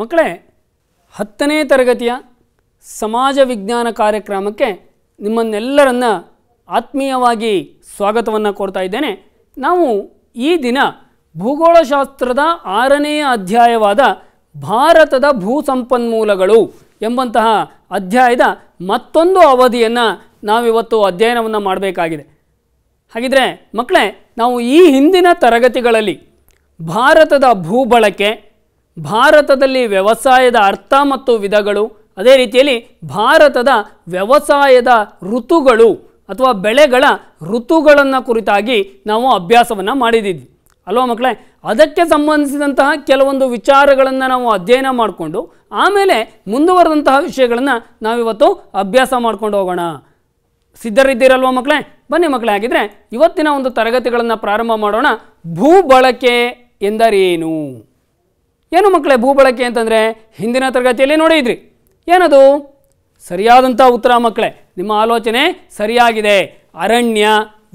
ಮಕ್ಕಳೇ ಹತ್ತನೇ ತರಗತಿಯ ಸಮಾಜ ವಿಜ್ಞಾನ ಕಾರ್ಯಕ್ರಮಕ್ಕೆ ನಿಮ್ಮನ್ನೆಲ್ಲರನ್ನ ಆತ್ಮೀಯವಾಗಿ ಸ್ವಾಗತವನ್ನು ಕೊಡ್ತಾ ಇದ್ದೇನೆ ನಾವು ಈ ದಿನ ಭೂಗೋಳಶಾಸ್ತ್ರದ ಆರನೆಯ ಅಧ್ಯಾಯವಾದ ಭಾರತದ ಭೂ ಸಂಪನ್ಮೂಲಗಳು ಎಂಬಂತಹ ಅಧ್ಯಾಯದ ಮತ್ತೊಂದು ಅವಧಿಯನ್ನು ನಾವಿವತ್ತು ಅಧ್ಯಯನವನ್ನು ಮಾಡಬೇಕಾಗಿದೆ ಹಾಗಿದ್ರೆ ಮಕ್ಕಳೇ ನಾವು ಈ ಹಿಂದಿನ ತರಗತಿಗಳಲ್ಲಿ ಭಾರತದ ಭೂ ಬಳಕೆ ಭಾರತದಲ್ಲಿ ವ್ಯವಸಾಯದ ಅರ್ಥ ಮತ್ತು ವಿಧಗಳು ಅದೇ ರೀತಿಯಲ್ಲಿ ಭಾರತದ ವ್ಯವಸಾಯದ ಋತುಗಳು ಅಥವಾ ಬೆಳೆಗಳ ಋತುಗಳನ್ನು ಕುರಿತಾಗಿ ನಾವು ಅಭ್ಯಾಸವನ್ನು ಮಾಡಿದ್ದೀವಿ ಅಲ್ವಾ ಮಕ್ಕಳೇ ಅದಕ್ಕೆ ಸಂಬಂಧಿಸಿದಂತಹ ಕೆಲವೊಂದು ವಿಚಾರಗಳನ್ನು ನಾವು ಅಧ್ಯಯನ ಮಾಡಿಕೊಂಡು ಆಮೇಲೆ ಮುಂದುವರೆದಂತಹ ವಿಷಯಗಳನ್ನು ನಾವಿವತ್ತು ಅಭ್ಯಾಸ ಮಾಡ್ಕೊಂಡು ಹೋಗೋಣ ಸಿದ್ಧರಿದ್ದೀರಲ್ವಾ ಮಕ್ಕಳೇ ಬನ್ನಿ ಮಕ್ಕಳೇ ಆಗಿದ್ದರೆ ಇವತ್ತಿನ ಒಂದು ತರಗತಿಗಳನ್ನು ಪ್ರಾರಂಭ ಮಾಡೋಣ ಭೂ ಬಳಕೆ ಎಂದರೇನು ಏನು ಮಕ್ಕಳೇ ಭೂಬಳಕೆ ಅಂತಂದರೆ ಹಿಂದಿನ ತರಗತಿಯಲ್ಲಿ ನೋಡಿದ್ರಿ ಏನದು ಸರಿಯಾದಂಥ ಉತ್ತರ ಮಕ್ಕಳೇ ನಿಮ್ಮ ಆಲೋಚನೆ ಸರಿಯಾಗಿದೆ ಅರಣ್ಯ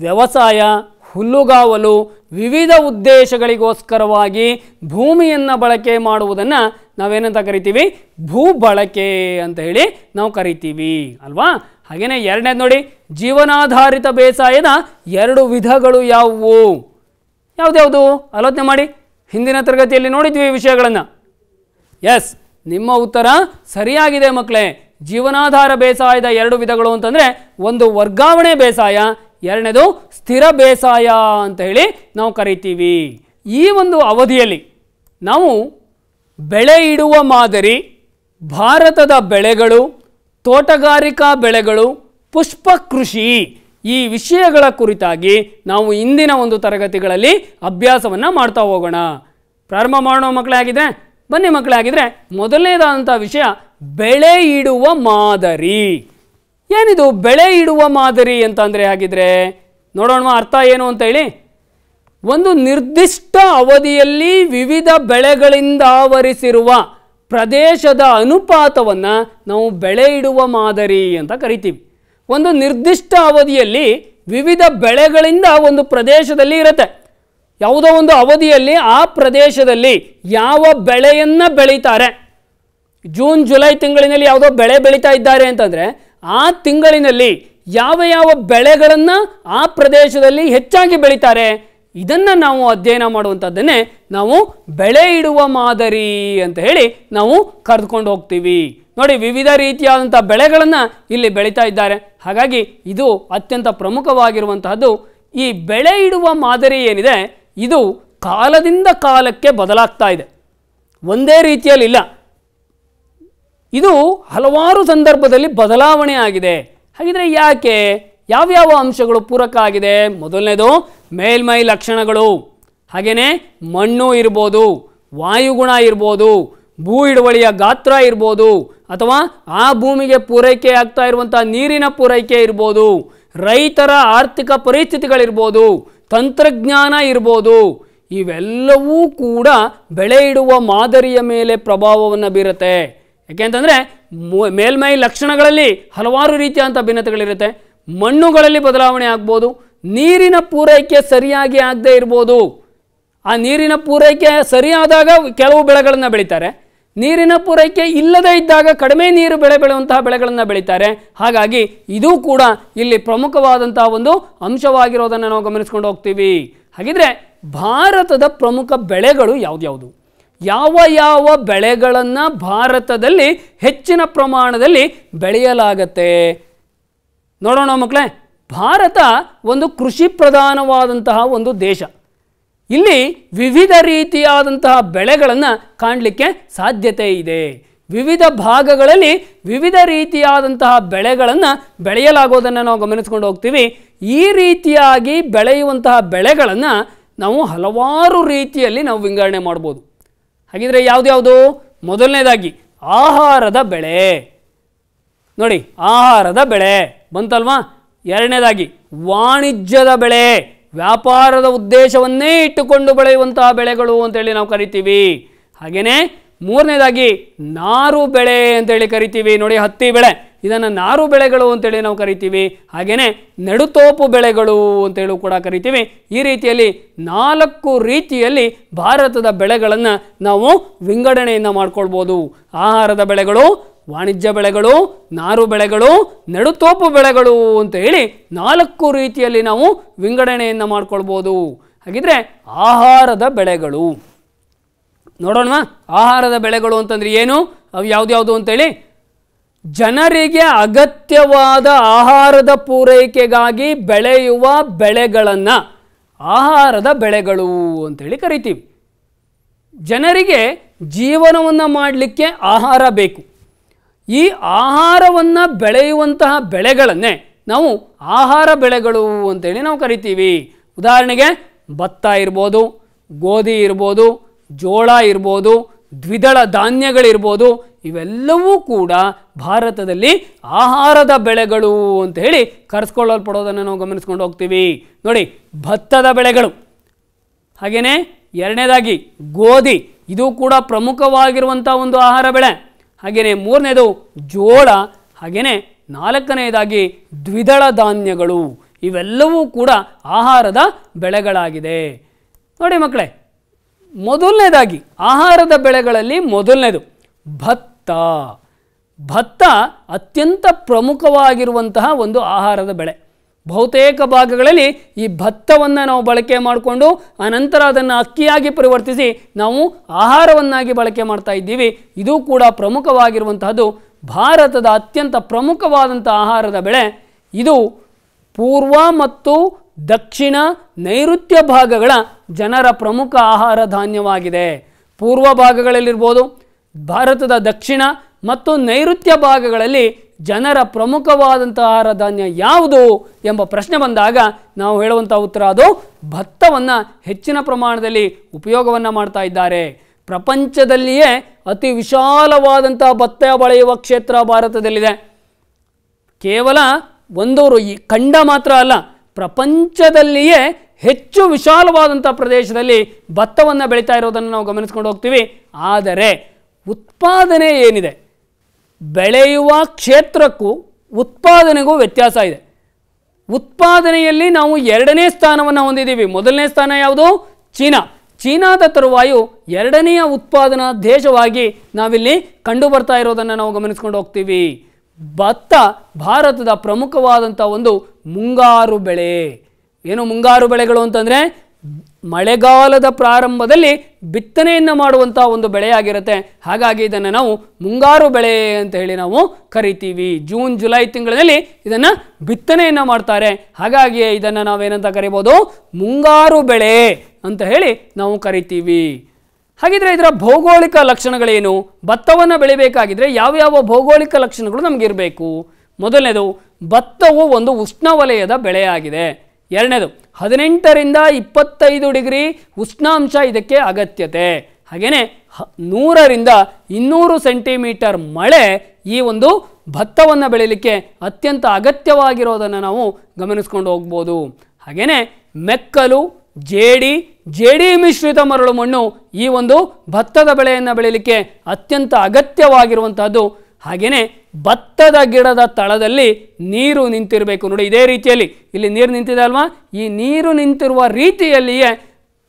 ವ್ಯವಸಾಯ ಹುಲ್ಲುಗಾವಲು ವಿವಿಧ ಉದ್ದೇಶಗಳಿಗೋಸ್ಕರವಾಗಿ ಭೂಮಿಯನ್ನು ಬಳಕೆ ಮಾಡುವುದನ್ನು ನಾವೇನಂತ ಕರಿತೀವಿ ಭೂ ಬಳಕೆ ಅಂತ ಹೇಳಿ ನಾವು ಕರಿತೀವಿ ಅಲ್ವಾ ಹಾಗೆಯೇ ಎರಡನೇದು ನೋಡಿ ಜೀವನಾಧಾರಿತ ಬೇಸಾಯದ ಎರಡು ವಿಧಗಳು ಯಾವುವು ಯಾವುದ್ಯಾವುದು ಆಲೋಚನೆ ಮಾಡಿ ಹಿಂದಿನ ತರಗತಿಯಲ್ಲಿ ನೋಡಿದ್ವಿ ಈ ವಿಷಯಗಳನ್ನು ಎಸ್ ನಿಮ್ಮ ಉತ್ತರ ಸರಿಯಾಗಿದೆ ಮಕ್ಕಳೇ ಜೀವನಾಧಾರ ಬೇಸಾಯದ ಎರಡು ವಿಧಗಳು ಅಂತಂದರೆ ಒಂದು ವರ್ಗಾವಣೆ ಬೇಸಾಯ ಎರಡನೇದು ಸ್ಥಿರ ಬೇಸಾಯ ಅಂತ ಹೇಳಿ ನಾವು ಕರಿತೀವಿ ಈ ಒಂದು ಅವಧಿಯಲ್ಲಿ ನಾವು ಬೆಳೆ ಇಡುವ ಮಾದರಿ ಭಾರತದ ಬೆಳೆಗಳು ತೋಟಗಾರಿಕಾ ಬೆಳೆಗಳು ಪುಷ್ಪ ಕೃಷಿ ಈ ವಿಷಯಗಳ ಕುರಿತಾಗಿ ನಾವು ಇಂದಿನ ಒಂದು ತರಗತಿಗಳಲ್ಲಿ ಅಭ್ಯಾಸವನ್ನು ಮಾಡ್ತಾ ಹೋಗೋಣ ಪ್ರಾರಂಭ ಮಾಡೋ ಮಕ್ಕಳಾಗಿದ್ರೆ ಬನ್ನಿ ಮಕ್ಕಳಾಗಿದ್ರೆ ಮೊದಲನೇದಾದಂಥ ವಿಷಯ ಬೆಳೆ ಇಡುವ ಮಾದರಿ ಏನಿದು ಬೆಳೆ ಇಡುವ ಮಾದರಿ ಅಂತ ಅಂದರೆ ಹಾಗಿದ್ರೆ ನೋಡೋಣ ಅರ್ಥ ಏನು ಅಂತ ಹೇಳಿ ಒಂದು ನಿರ್ದಿಷ್ಟ ಅವಧಿಯಲ್ಲಿ ವಿವಿಧ ಬೆಳೆಗಳಿಂದ ಆವರಿಸಿರುವ ಪ್ರದೇಶದ ಅನುಪಾತವನ್ನು ನಾವು ಬೆಳೆ ಇಡುವ ಮಾದರಿ ಅಂತ ಕರಿತೀವಿ ಒಂದು ನಿರ್ದಿಷ್ಟ ಅವಧಿಯಲ್ಲಿ ವಿವಿಧ ಬೆಳೆಗಳಿಂದ ಒಂದು ಪ್ರದೇಶದಲ್ಲಿ ಇರುತ್ತೆ ಯಾವುದೋ ಒಂದು ಅವಧಿಯಲ್ಲಿ ಆ ಪ್ರದೇಶದಲ್ಲಿ ಯಾವ ಬೆಳೆಯನ್ನು ಬೆಳೀತಾರೆ ಜೂನ್ ಜುಲೈ ತಿಂಗಳಿನಲ್ಲಿ ಯಾವುದೋ ಬೆಳೆ ಬೆಳೀತಾ ಇದ್ದಾರೆ ಅಂತಂದರೆ ಆ ತಿಂಗಳಿನಲ್ಲಿ ಯಾವ ಯಾವ ಬೆಳೆಗಳನ್ನು ಆ ಪ್ರದೇಶದಲ್ಲಿ ಹೆಚ್ಚಾಗಿ ಬೆಳೀತಾರೆ ಇದನ್ನು ನಾವು ಅಧ್ಯಯನ ಮಾಡುವಂಥದ್ದನ್ನೇ ನಾವು ಬೆಳೆ ಇಡುವ ಮಾದರಿ ಅಂತ ಹೇಳಿ ನಾವು ಕರೆದುಕೊಂಡು ಹೋಗ್ತೀವಿ ನೋಡಿ ವಿವಿಧ ರೀತಿಯಾದಂಥ ಬೆಳೆಗಳನ್ನು ಇಲ್ಲಿ ಬೆಳೀತಾ ಇದ್ದಾರೆ ಹಾಗಾಗಿ ಇದು ಅತ್ಯಂತ ಪ್ರಮುಖವಾಗಿರುವಂತಹದ್ದು ಈ ಬೆಳೆ ಇಡುವ ಮಾದರಿ ಏನಿದೆ ಇದು ಕಾಲದಿಂದ ಕಾಲಕ್ಕೆ ಬದಲಾಗ್ತಾ ಇದೆ ಒಂದೇ ರೀತಿಯಲ್ಲಿಲ್ಲ ಇದು ಹಲವಾರು ಸಂದರ್ಭದಲ್ಲಿ ಬದಲಾವಣೆ ಆಗಿದೆ ಹಾಗಿದ್ರೆ ಯಾಕೆ ಯಾವ್ಯಾವ ಅಂಶಗಳು ಪೂರಕ ಆಗಿದೆ ಮೊದಲನೇದು ಮೇಲ್ಮೈ ಲಕ್ಷಣಗಳು ಹಾಗೆಯೇ ಮಣ್ಣು ಇರ್ಬೋದು ವಾಯುಗುಣ ಇರ್ಬೋದು ಭೂ ಹಿಡುವಳಿಯ ಗಾತ್ರ ಇರ್ಬೋದು ಅಥವಾ ಆ ಭೂಮಿಗೆ ಪೂರೈಕೆ ಆಗ್ತಾ ಇರುವಂಥ ನೀರಿನ ಪೂರೈಕೆ ಇರ್ಬೋದು ರೈತರ ಆರ್ಥಿಕ ಪರಿಸ್ಥಿತಿಗಳಿರ್ಬೋದು ತಂತ್ರಜ್ಞಾನ ಇರ್ಬೋದು ಇವೆಲ್ಲವೂ ಕೂಡ ಬೆಳೆ ಇಡುವ ಮಾದರಿಯ ಮೇಲೆ ಪ್ರಭಾವವನ್ನು ಬೀರುತ್ತೆ ಯಾಕೆಂತಂದರೆ ಮೇಲ್ಮೈ ಲಕ್ಷಣಗಳಲ್ಲಿ ಹಲವಾರು ರೀತಿಯಾದಂಥ ಭಿನ್ನತೆಗಳಿರುತ್ತೆ ಮಣ್ಣುಗಳಲ್ಲಿ ಬದಲಾವಣೆ ಆಗ್ಬೋದು ನೀರಿನ ಪೂರೈಕೆ ಸರಿಯಾಗಿ ಆಗದೆ ಇರ್ಬೋದು ಆ ನೀರಿನ ಪೂರೈಕೆ ಸರಿಯಾದಾಗ ಕೆಲವು ಬೆಳೆಗಳನ್ನು ಬೆಳೀತಾರೆ ನೀರಿನ ಪೂರೈಕೆ ಇಲ್ಲದೇ ಇದ್ದಾಗ ಕಡಿಮೆ ನೀರು ಬೆಳೆ ಬೆಳೆಯುವಂತಹ ಬೆಳೆಗಳನ್ನು ಬೆಳೀತಾರೆ ಹಾಗಾಗಿ ಇದು ಕೂಡ ಇಲ್ಲಿ ಪ್ರಮುಖವಾದಂತಹ ಒಂದು ಅಂಶವಾಗಿರೋದನ್ನು ನಾವು ಗಮನಿಸ್ಕೊಂಡು ಹೋಗ್ತೀವಿ ಹಾಗಿದ್ರೆ ಭಾರತದ ಪ್ರಮುಖ ಬೆಳೆಗಳು ಯಾವುದ್ಯಾವುದು ಯಾವ ಯಾವ ಬೆಳೆಗಳನ್ನು ಭಾರತದಲ್ಲಿ ಹೆಚ್ಚಿನ ಪ್ರಮಾಣದಲ್ಲಿ ಬೆಳೆಯಲಾಗತ್ತೆ ನೋಡೋಣ ಮಕ್ಕಳೇ ಭಾರತ ಒಂದು ಕೃಷಿ ಪ್ರಧಾನವಾದಂತಹ ಒಂದು ದೇಶ ಇಲ್ಲಿ ವಿವಿಧ ರೀತಿಯಾದಂತಹ ಬೆಳೆಗಳನ್ನು ಕಾಣಲಿಕ್ಕೆ ಸಾಧ್ಯತೆ ಇದೆ ವಿವಿಧ ಭಾಗಗಳಲ್ಲಿ ವಿವಿಧ ರೀತಿಯಾದಂತಹ ಬೆಳೆಗಳನ್ನು ಬೆಳೆಯಲಾಗೋದನ್ನು ನಾವು ಗಮನಿಸ್ಕೊಂಡು ಹೋಗ್ತೀವಿ ಈ ರೀತಿಯಾಗಿ ಬೆಳೆಯುವಂತಹ ಬೆಳೆಗಳನ್ನು ನಾವು ಹಲವಾರು ರೀತಿಯಲ್ಲಿ ನಾವು ವಿಂಗಡಣೆ ಮಾಡ್ಬೋದು ಹಾಗಿದ್ರೆ ಯಾವುದ್ಯಾವುದು ಮೊದಲನೇದಾಗಿ ಆಹಾರದ ಬೆಳೆ ನೋಡಿ ಆಹಾರದ ಬೆಳೆ ಬಂತಲ್ವಾ ಎರಡನೇದಾಗಿ ವಾಣಿಜ್ಯದ ಬೆಳೆ ವ್ಯಾಪಾರದ ಉದ್ದೇಶವನ್ನೇ ಇಟ್ಟುಕೊಂಡು ಬೆಳೆಯುವಂತಹ ಬೆಳೆಗಳು ಅಂತೇಳಿ ನಾವು ಕರಿತೀವಿ ಹಾಗೆಯೇ ಮೂರನೇದಾಗಿ ನಾರು ಬೆಳೆ ಅಂತೇಳಿ ಕರಿತೀವಿ ನೋಡಿ ಹತ್ತಿ ಬೆಳೆ ಇದನ್ನು ನಾರು ಬೆಳೆಗಳು ಅಂತೇಳಿ ನಾವು ಕರಿತೀವಿ ಹಾಗೆಯೇ ನಡುತೋಪು ಬೆಳೆಗಳು ಅಂತೇಳಿ ಕೂಡ ಕರಿತೀವಿ ಈ ರೀತಿಯಲ್ಲಿ ನಾಲ್ಕು ರೀತಿಯಲ್ಲಿ ಭಾರತದ ಬೆಳೆಗಳನ್ನು ನಾವು ವಿಂಗಡಣೆಯನ್ನು ಮಾಡ್ಕೊಳ್ಬೋದು ಆಹಾರದ ಬೆಳೆಗಳು ವಾಣಿಜ್ಯ ಬೆಳೆಗಳು ನಾರು ಬೆಳೆಗಳು ನಡುತೋಪು ಬೆಳೆಗಳು ಅಂತ ಹೇಳಿ ನಾಲ್ಕು ರೀತಿಯಲ್ಲಿ ನಾವು ವಿಂಗಡಣೆಯನ್ನು ಮಾಡ್ಕೊಳ್ಬೋದು ಹಾಗಿದ್ರೆ ಆಹಾರದ ಬೆಳೆಗಳು ನೋಡೋಣ ಆಹಾರದ ಬೆಳೆಗಳು ಅಂತಂದರೆ ಏನು ಅವು ಯಾವುದ್ಯಾವುದು ಅಂತೇಳಿ ಜನರಿಗೆ ಅಗತ್ಯವಾದ ಆಹಾರದ ಪೂರೈಕೆಗಾಗಿ ಬೆಳೆಯುವ ಬೆಳೆಗಳನ್ನು ಆಹಾರದ ಬೆಳೆಗಳು ಅಂತೇಳಿ ಕರಿತೀವಿ ಜನರಿಗೆ ಜೀವನವನ್ನು ಮಾಡಲಿಕ್ಕೆ ಆಹಾರ ಬೇಕು ಈ ಆಹಾರವನ್ನು ಬೆಳೆಯುವಂತಹ ಬೆಳೆಗಳನ್ನೇ ನಾವು ಆಹಾರ ಬೆಳೆಗಳು ಅಂತೇಳಿ ನಾವು ಕರಿತೀವಿ ಉದಾಹರಣೆಗೆ ಭತ್ತ ಇರ್ಬೋದು ಗೋಧಿ ಇರ್ಬೋದು ಜೋಳ ಇರ್ಬೋದು ದ್ವಿದಳ ಧಾನ್ಯಗಳಿರ್ಬೋದು ಇವೆಲ್ಲವೂ ಕೂಡ ಭಾರತದಲ್ಲಿ ಆಹಾರದ ಬೆಳೆಗಳು ಅಂತ ಹೇಳಿ ಕರೆಸ್ಕೊಳ್ಳಲ್ಪಡೋದನ್ನು ನಾವು ಗಮನಿಸ್ಕೊಂಡು ಹೋಗ್ತೀವಿ ನೋಡಿ ಭತ್ತದ ಬೆಳೆಗಳು ಹಾಗೆಯೇ ಎರಡನೇದಾಗಿ ಗೋಧಿ ಇದು ಕೂಡ ಪ್ರಮುಖವಾಗಿರುವಂಥ ಒಂದು ಆಹಾರ ಬೆಳೆ ಹಾಗೆಯೇ ಮೂರನೇದು ಜೋಳ ಹಾಗೆಯೇ ನಾಲ್ಕನೆಯದಾಗಿ ದ್ವಿದಳ ಧಾನ್ಯಗಳು ಇವೆಲ್ಲವೂ ಕೂಡ ಆಹಾರದ ಬೆಳೆಗಳಾಗಿದೆ ನೋಡಿ ಮಕ್ಕಳೇ ಮೊದಲನೇದಾಗಿ ಆಹಾರದ ಬೆಳೆಗಳಲ್ಲಿ ಮೊದಲನೇದು ಭತ್ತ ಭತ್ತ ಅತ್ಯಂತ ಪ್ರಮುಖವಾಗಿರುವಂತಹ ಒಂದು ಆಹಾರದ ಬೆಳೆ ಬಹುತೇಕ ಭಾಗಗಳಲ್ಲಿ ಈ ಭತ್ತವನ್ನು ನಾವು ಬಳಕೆ ಮಾಡಿಕೊಂಡು ಅನಂತರ ಅದನ್ನು ಅಕ್ಕಿಯಾಗಿ ಪರಿವರ್ತಿಸಿ ನಾವು ಆಹಾರವನ್ನಾಗಿ ಬಳಕೆ ಮಾಡ್ತಾ ಇದ್ದೀವಿ ಇದು ಕೂಡ ಪ್ರಮುಖವಾಗಿರುವಂತಹದ್ದು ಭಾರತದ ಅತ್ಯಂತ ಪ್ರಮುಖವಾದಂಥ ಆಹಾರದ ಬೆಳೆ ಇದು ಪೂರ್ವ ಮತ್ತು ದಕ್ಷಿಣ ನೈಋತ್ಯ ಭಾಗಗಳ ಜನರ ಪ್ರಮುಖ ಆಹಾರ ಧಾನ್ಯವಾಗಿದೆ ಪೂರ್ವ ಭಾಗಗಳಲ್ಲಿರ್ಬೋದು ಭಾರತದ ದಕ್ಷಿಣ ಮತ್ತು ನೈಋತ್ಯ ಭಾಗಗಳಲ್ಲಿ ಜನರ ಪ್ರಮುಖವಾದಂಥ ಆಹಾರ ಧಾನ್ಯ ಯಾವುದು ಎಂಬ ಪ್ರಶ್ನೆ ಬಂದಾಗ ನಾವು ಹೇಳುವಂಥ ಉತ್ತರ ಅದು ಭತ್ತವನ್ನು ಹೆಚ್ಚಿನ ಪ್ರಮಾಣದಲ್ಲಿ ಉಪಯೋಗವನ್ನು ಮಾಡ್ತಾ ಇದ್ದಾರೆ ಪ್ರಪಂಚದಲ್ಲಿಯೇ ಅತಿ ವಿಶಾಲವಾದಂಥ ಭತ್ತ ಬೆಳೆಯುವ ಕ್ಷೇತ್ರ ಭಾರತದಲ್ಲಿದೆ ಕೇವಲ ಒಂದೂರು ಈ ಖಂಡ ಮಾತ್ರ ಅಲ್ಲ ಪ್ರಪಂಚದಲ್ಲಿಯೇ ಹೆಚ್ಚು ವಿಶಾಲವಾದಂಥ ಪ್ರದೇಶದಲ್ಲಿ ಭತ್ತವನ್ನು ಬೆಳೀತಾ ಇರೋದನ್ನು ನಾವು ಗಮನಿಸ್ಕೊಂಡು ಹೋಗ್ತೀವಿ ಆದರೆ ಉತ್ಪಾದನೆ ಏನಿದೆ ಬೆಳೆಯುವ ಕ್ಷೇತ್ರಕ್ಕೂ ಉತ್ಪಾದನೆಗೂ ವ್ಯತ್ಯಾಸ ಇದೆ ಉತ್ಪಾದನೆಯಲ್ಲಿ ನಾವು ಎರಡನೇ ಸ್ಥಾನವನ್ನು ಹೊಂದಿದ್ದೀವಿ ಮೊದಲನೇ ಸ್ಥಾನ ಯಾವುದು ಚೀನಾ ಚೀನಾದ ತರುವಾಯು ಎರಡನೆಯ ಉತ್ಪಾದನಾ ದೇಶವಾಗಿ ನಾವಿಲ್ಲಿ ಕಂಡು ಬರ್ತಾ ಇರೋದನ್ನು ನಾವು ಗಮನಿಸ್ಕೊಂಡು ಹೋಗ್ತೀವಿ ಭತ್ತ ಭಾರತದ ಪ್ರಮುಖವಾದಂಥ ಒಂದು ಮುಂಗಾರು ಬೆಳೆ ಏನು ಮುಂಗಾರು ಬೆಳೆಗಳು ಅಂತಂದರೆ ಮಳೆಗಾಲದ ಪ್ರಾರಂಭದಲ್ಲಿ ಬಿತ್ತನೆಯನ್ನು ಮಾಡುವಂಥ ಒಂದು ಬೆಳೆಯಾಗಿರುತ್ತೆ ಹಾಗಾಗಿ ಇದನ್ನು ನಾವು ಮುಂಗಾರು ಬೆಳೆ ಅಂತ ಹೇಳಿ ನಾವು ಕರಿತೀವಿ ಜೂನ್ ಜುಲೈ ತಿಂಗಳಲ್ಲಿ ಇದನ್ನು ಬಿತ್ತನೆಯನ್ನು ಮಾಡ್ತಾರೆ ಹಾಗಾಗಿ ಇದನ್ನು ನಾವೇನಂತ ಕರಿಬೋದು ಮುಂಗಾರು ಬೆಳೆ ಅಂತ ಹೇಳಿ ನಾವು ಕರಿತೀವಿ ಹಾಗಿದ್ರೆ ಇದರ ಭೌಗೋಳಿಕ ಲಕ್ಷಣಗಳೇನು ಭತ್ತವನ್ನು ಬೆಳಿಬೇಕಾಗಿದ್ರೆ ಯಾವ್ಯಾವ ಭೌಗೋಳಿಕ ಲಕ್ಷಣಗಳು ನಮಗಿರಬೇಕು ಮೊದಲನೇದು ಭತ್ತವು ಒಂದು ಉಷ್ಣವಲಯದ ಬೆಳೆಯಾಗಿದೆ ಎರಡನೇದು ಹದಿನೆಂಟರಿಂದ ಇಪ್ಪತ್ತೈದು ಡಿಗ್ರಿ ಉಷ್ಣಾಂಶ ಇದಕ್ಕೆ ಅಗತ್ಯತೆ ಹಾಗೆಯೇ ನೂರರಿಂದ ಇನ್ನೂರು ಸೆಂಟಿಮೀಟರ್ ಮಳೆ ಈ ಒಂದು ಭತ್ತವನ್ನು ಬೆಳೀಲಿಕ್ಕೆ ಅತ್ಯಂತ ಅಗತ್ಯವಾಗಿರೋದನ್ನು ನಾವು ಗಮನಿಸ್ಕೊಂಡು ಹೋಗ್ಬೋದು ಹಾಗೆಯೇ ಮೆಕ್ಕಲು ಜೇಡಿ ಜೇಡಿ ಮಿಶ್ರಿತ ಮರಳು ಮಣ್ಣು ಈ ಒಂದು ಭತ್ತದ ಬೆಳೆಯನ್ನು ಬೆಳೀಲಿಕ್ಕೆ ಅತ್ಯಂತ ಅಗತ್ಯವಾಗಿರುವಂತಹದ್ದು ಹಾಗೆಯೇ ಭತ್ತದ ಗಿಡದ ತಳದಲ್ಲಿ ನೀರು ನಿಂತಿರಬೇಕು ನೋಡಿ ಇದೇ ರೀತಿಯಲ್ಲಿ ಇಲ್ಲಿ ನೀರು ನಿಂತಿದೆ ಅಲ್ವಾ ಈ ನೀರು ನಿಂತಿರುವ ರೀತಿಯಲ್ಲಿಯೇ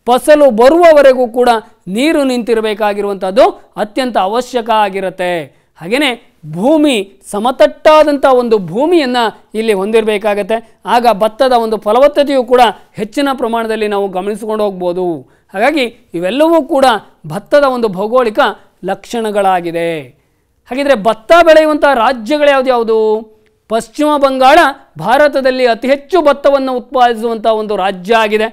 ಫಸಲು ಬರುವವರೆಗೂ ಕೂಡ ನೀರು ನಿಂತಿರಬೇಕಾಗಿರುವಂಥದ್ದು ಅತ್ಯಂತ ಅವಶ್ಯಕ ಆಗಿರುತ್ತೆ ಹಾಗೆಯೇ ಭೂಮಿ ಸಮತಟ್ಟಾದಂಥ ಒಂದು ಭೂಮಿಯನ್ನು ಇಲ್ಲಿ ಹೊಂದಿರಬೇಕಾಗತ್ತೆ ಆಗ ಭತ್ತದ ಒಂದು ಫಲವತ್ತತೆಯು ಕೂಡ ಹೆಚ್ಚಿನ ಪ್ರಮಾಣದಲ್ಲಿ ನಾವು ಗಮನಿಸಿಕೊಂಡು ಹೋಗ್ಬೋದು ಹಾಗಾಗಿ ಇವೆಲ್ಲವೂ ಕೂಡ ಭತ್ತದ ಒಂದು ಭೌಗೋಳಿಕ ಲಕ್ಷಣಗಳಾಗಿದೆ ಹಾಗಿದ್ರೆ ಭತ್ತ ಬೆಳೆಯುವಂಥ ರಾಜ್ಯಗಳು ಯಾವುದು ಪಶ್ಚಿಮ ಬಂಗಾಳ ಭಾರತದಲ್ಲಿ ಅತಿ ಹೆಚ್ಚು ಭತ್ತವನ್ನು ಉತ್ಪಾದಿಸುವಂಥ ಒಂದು ರಾಜ್ಯ ಆಗಿದೆ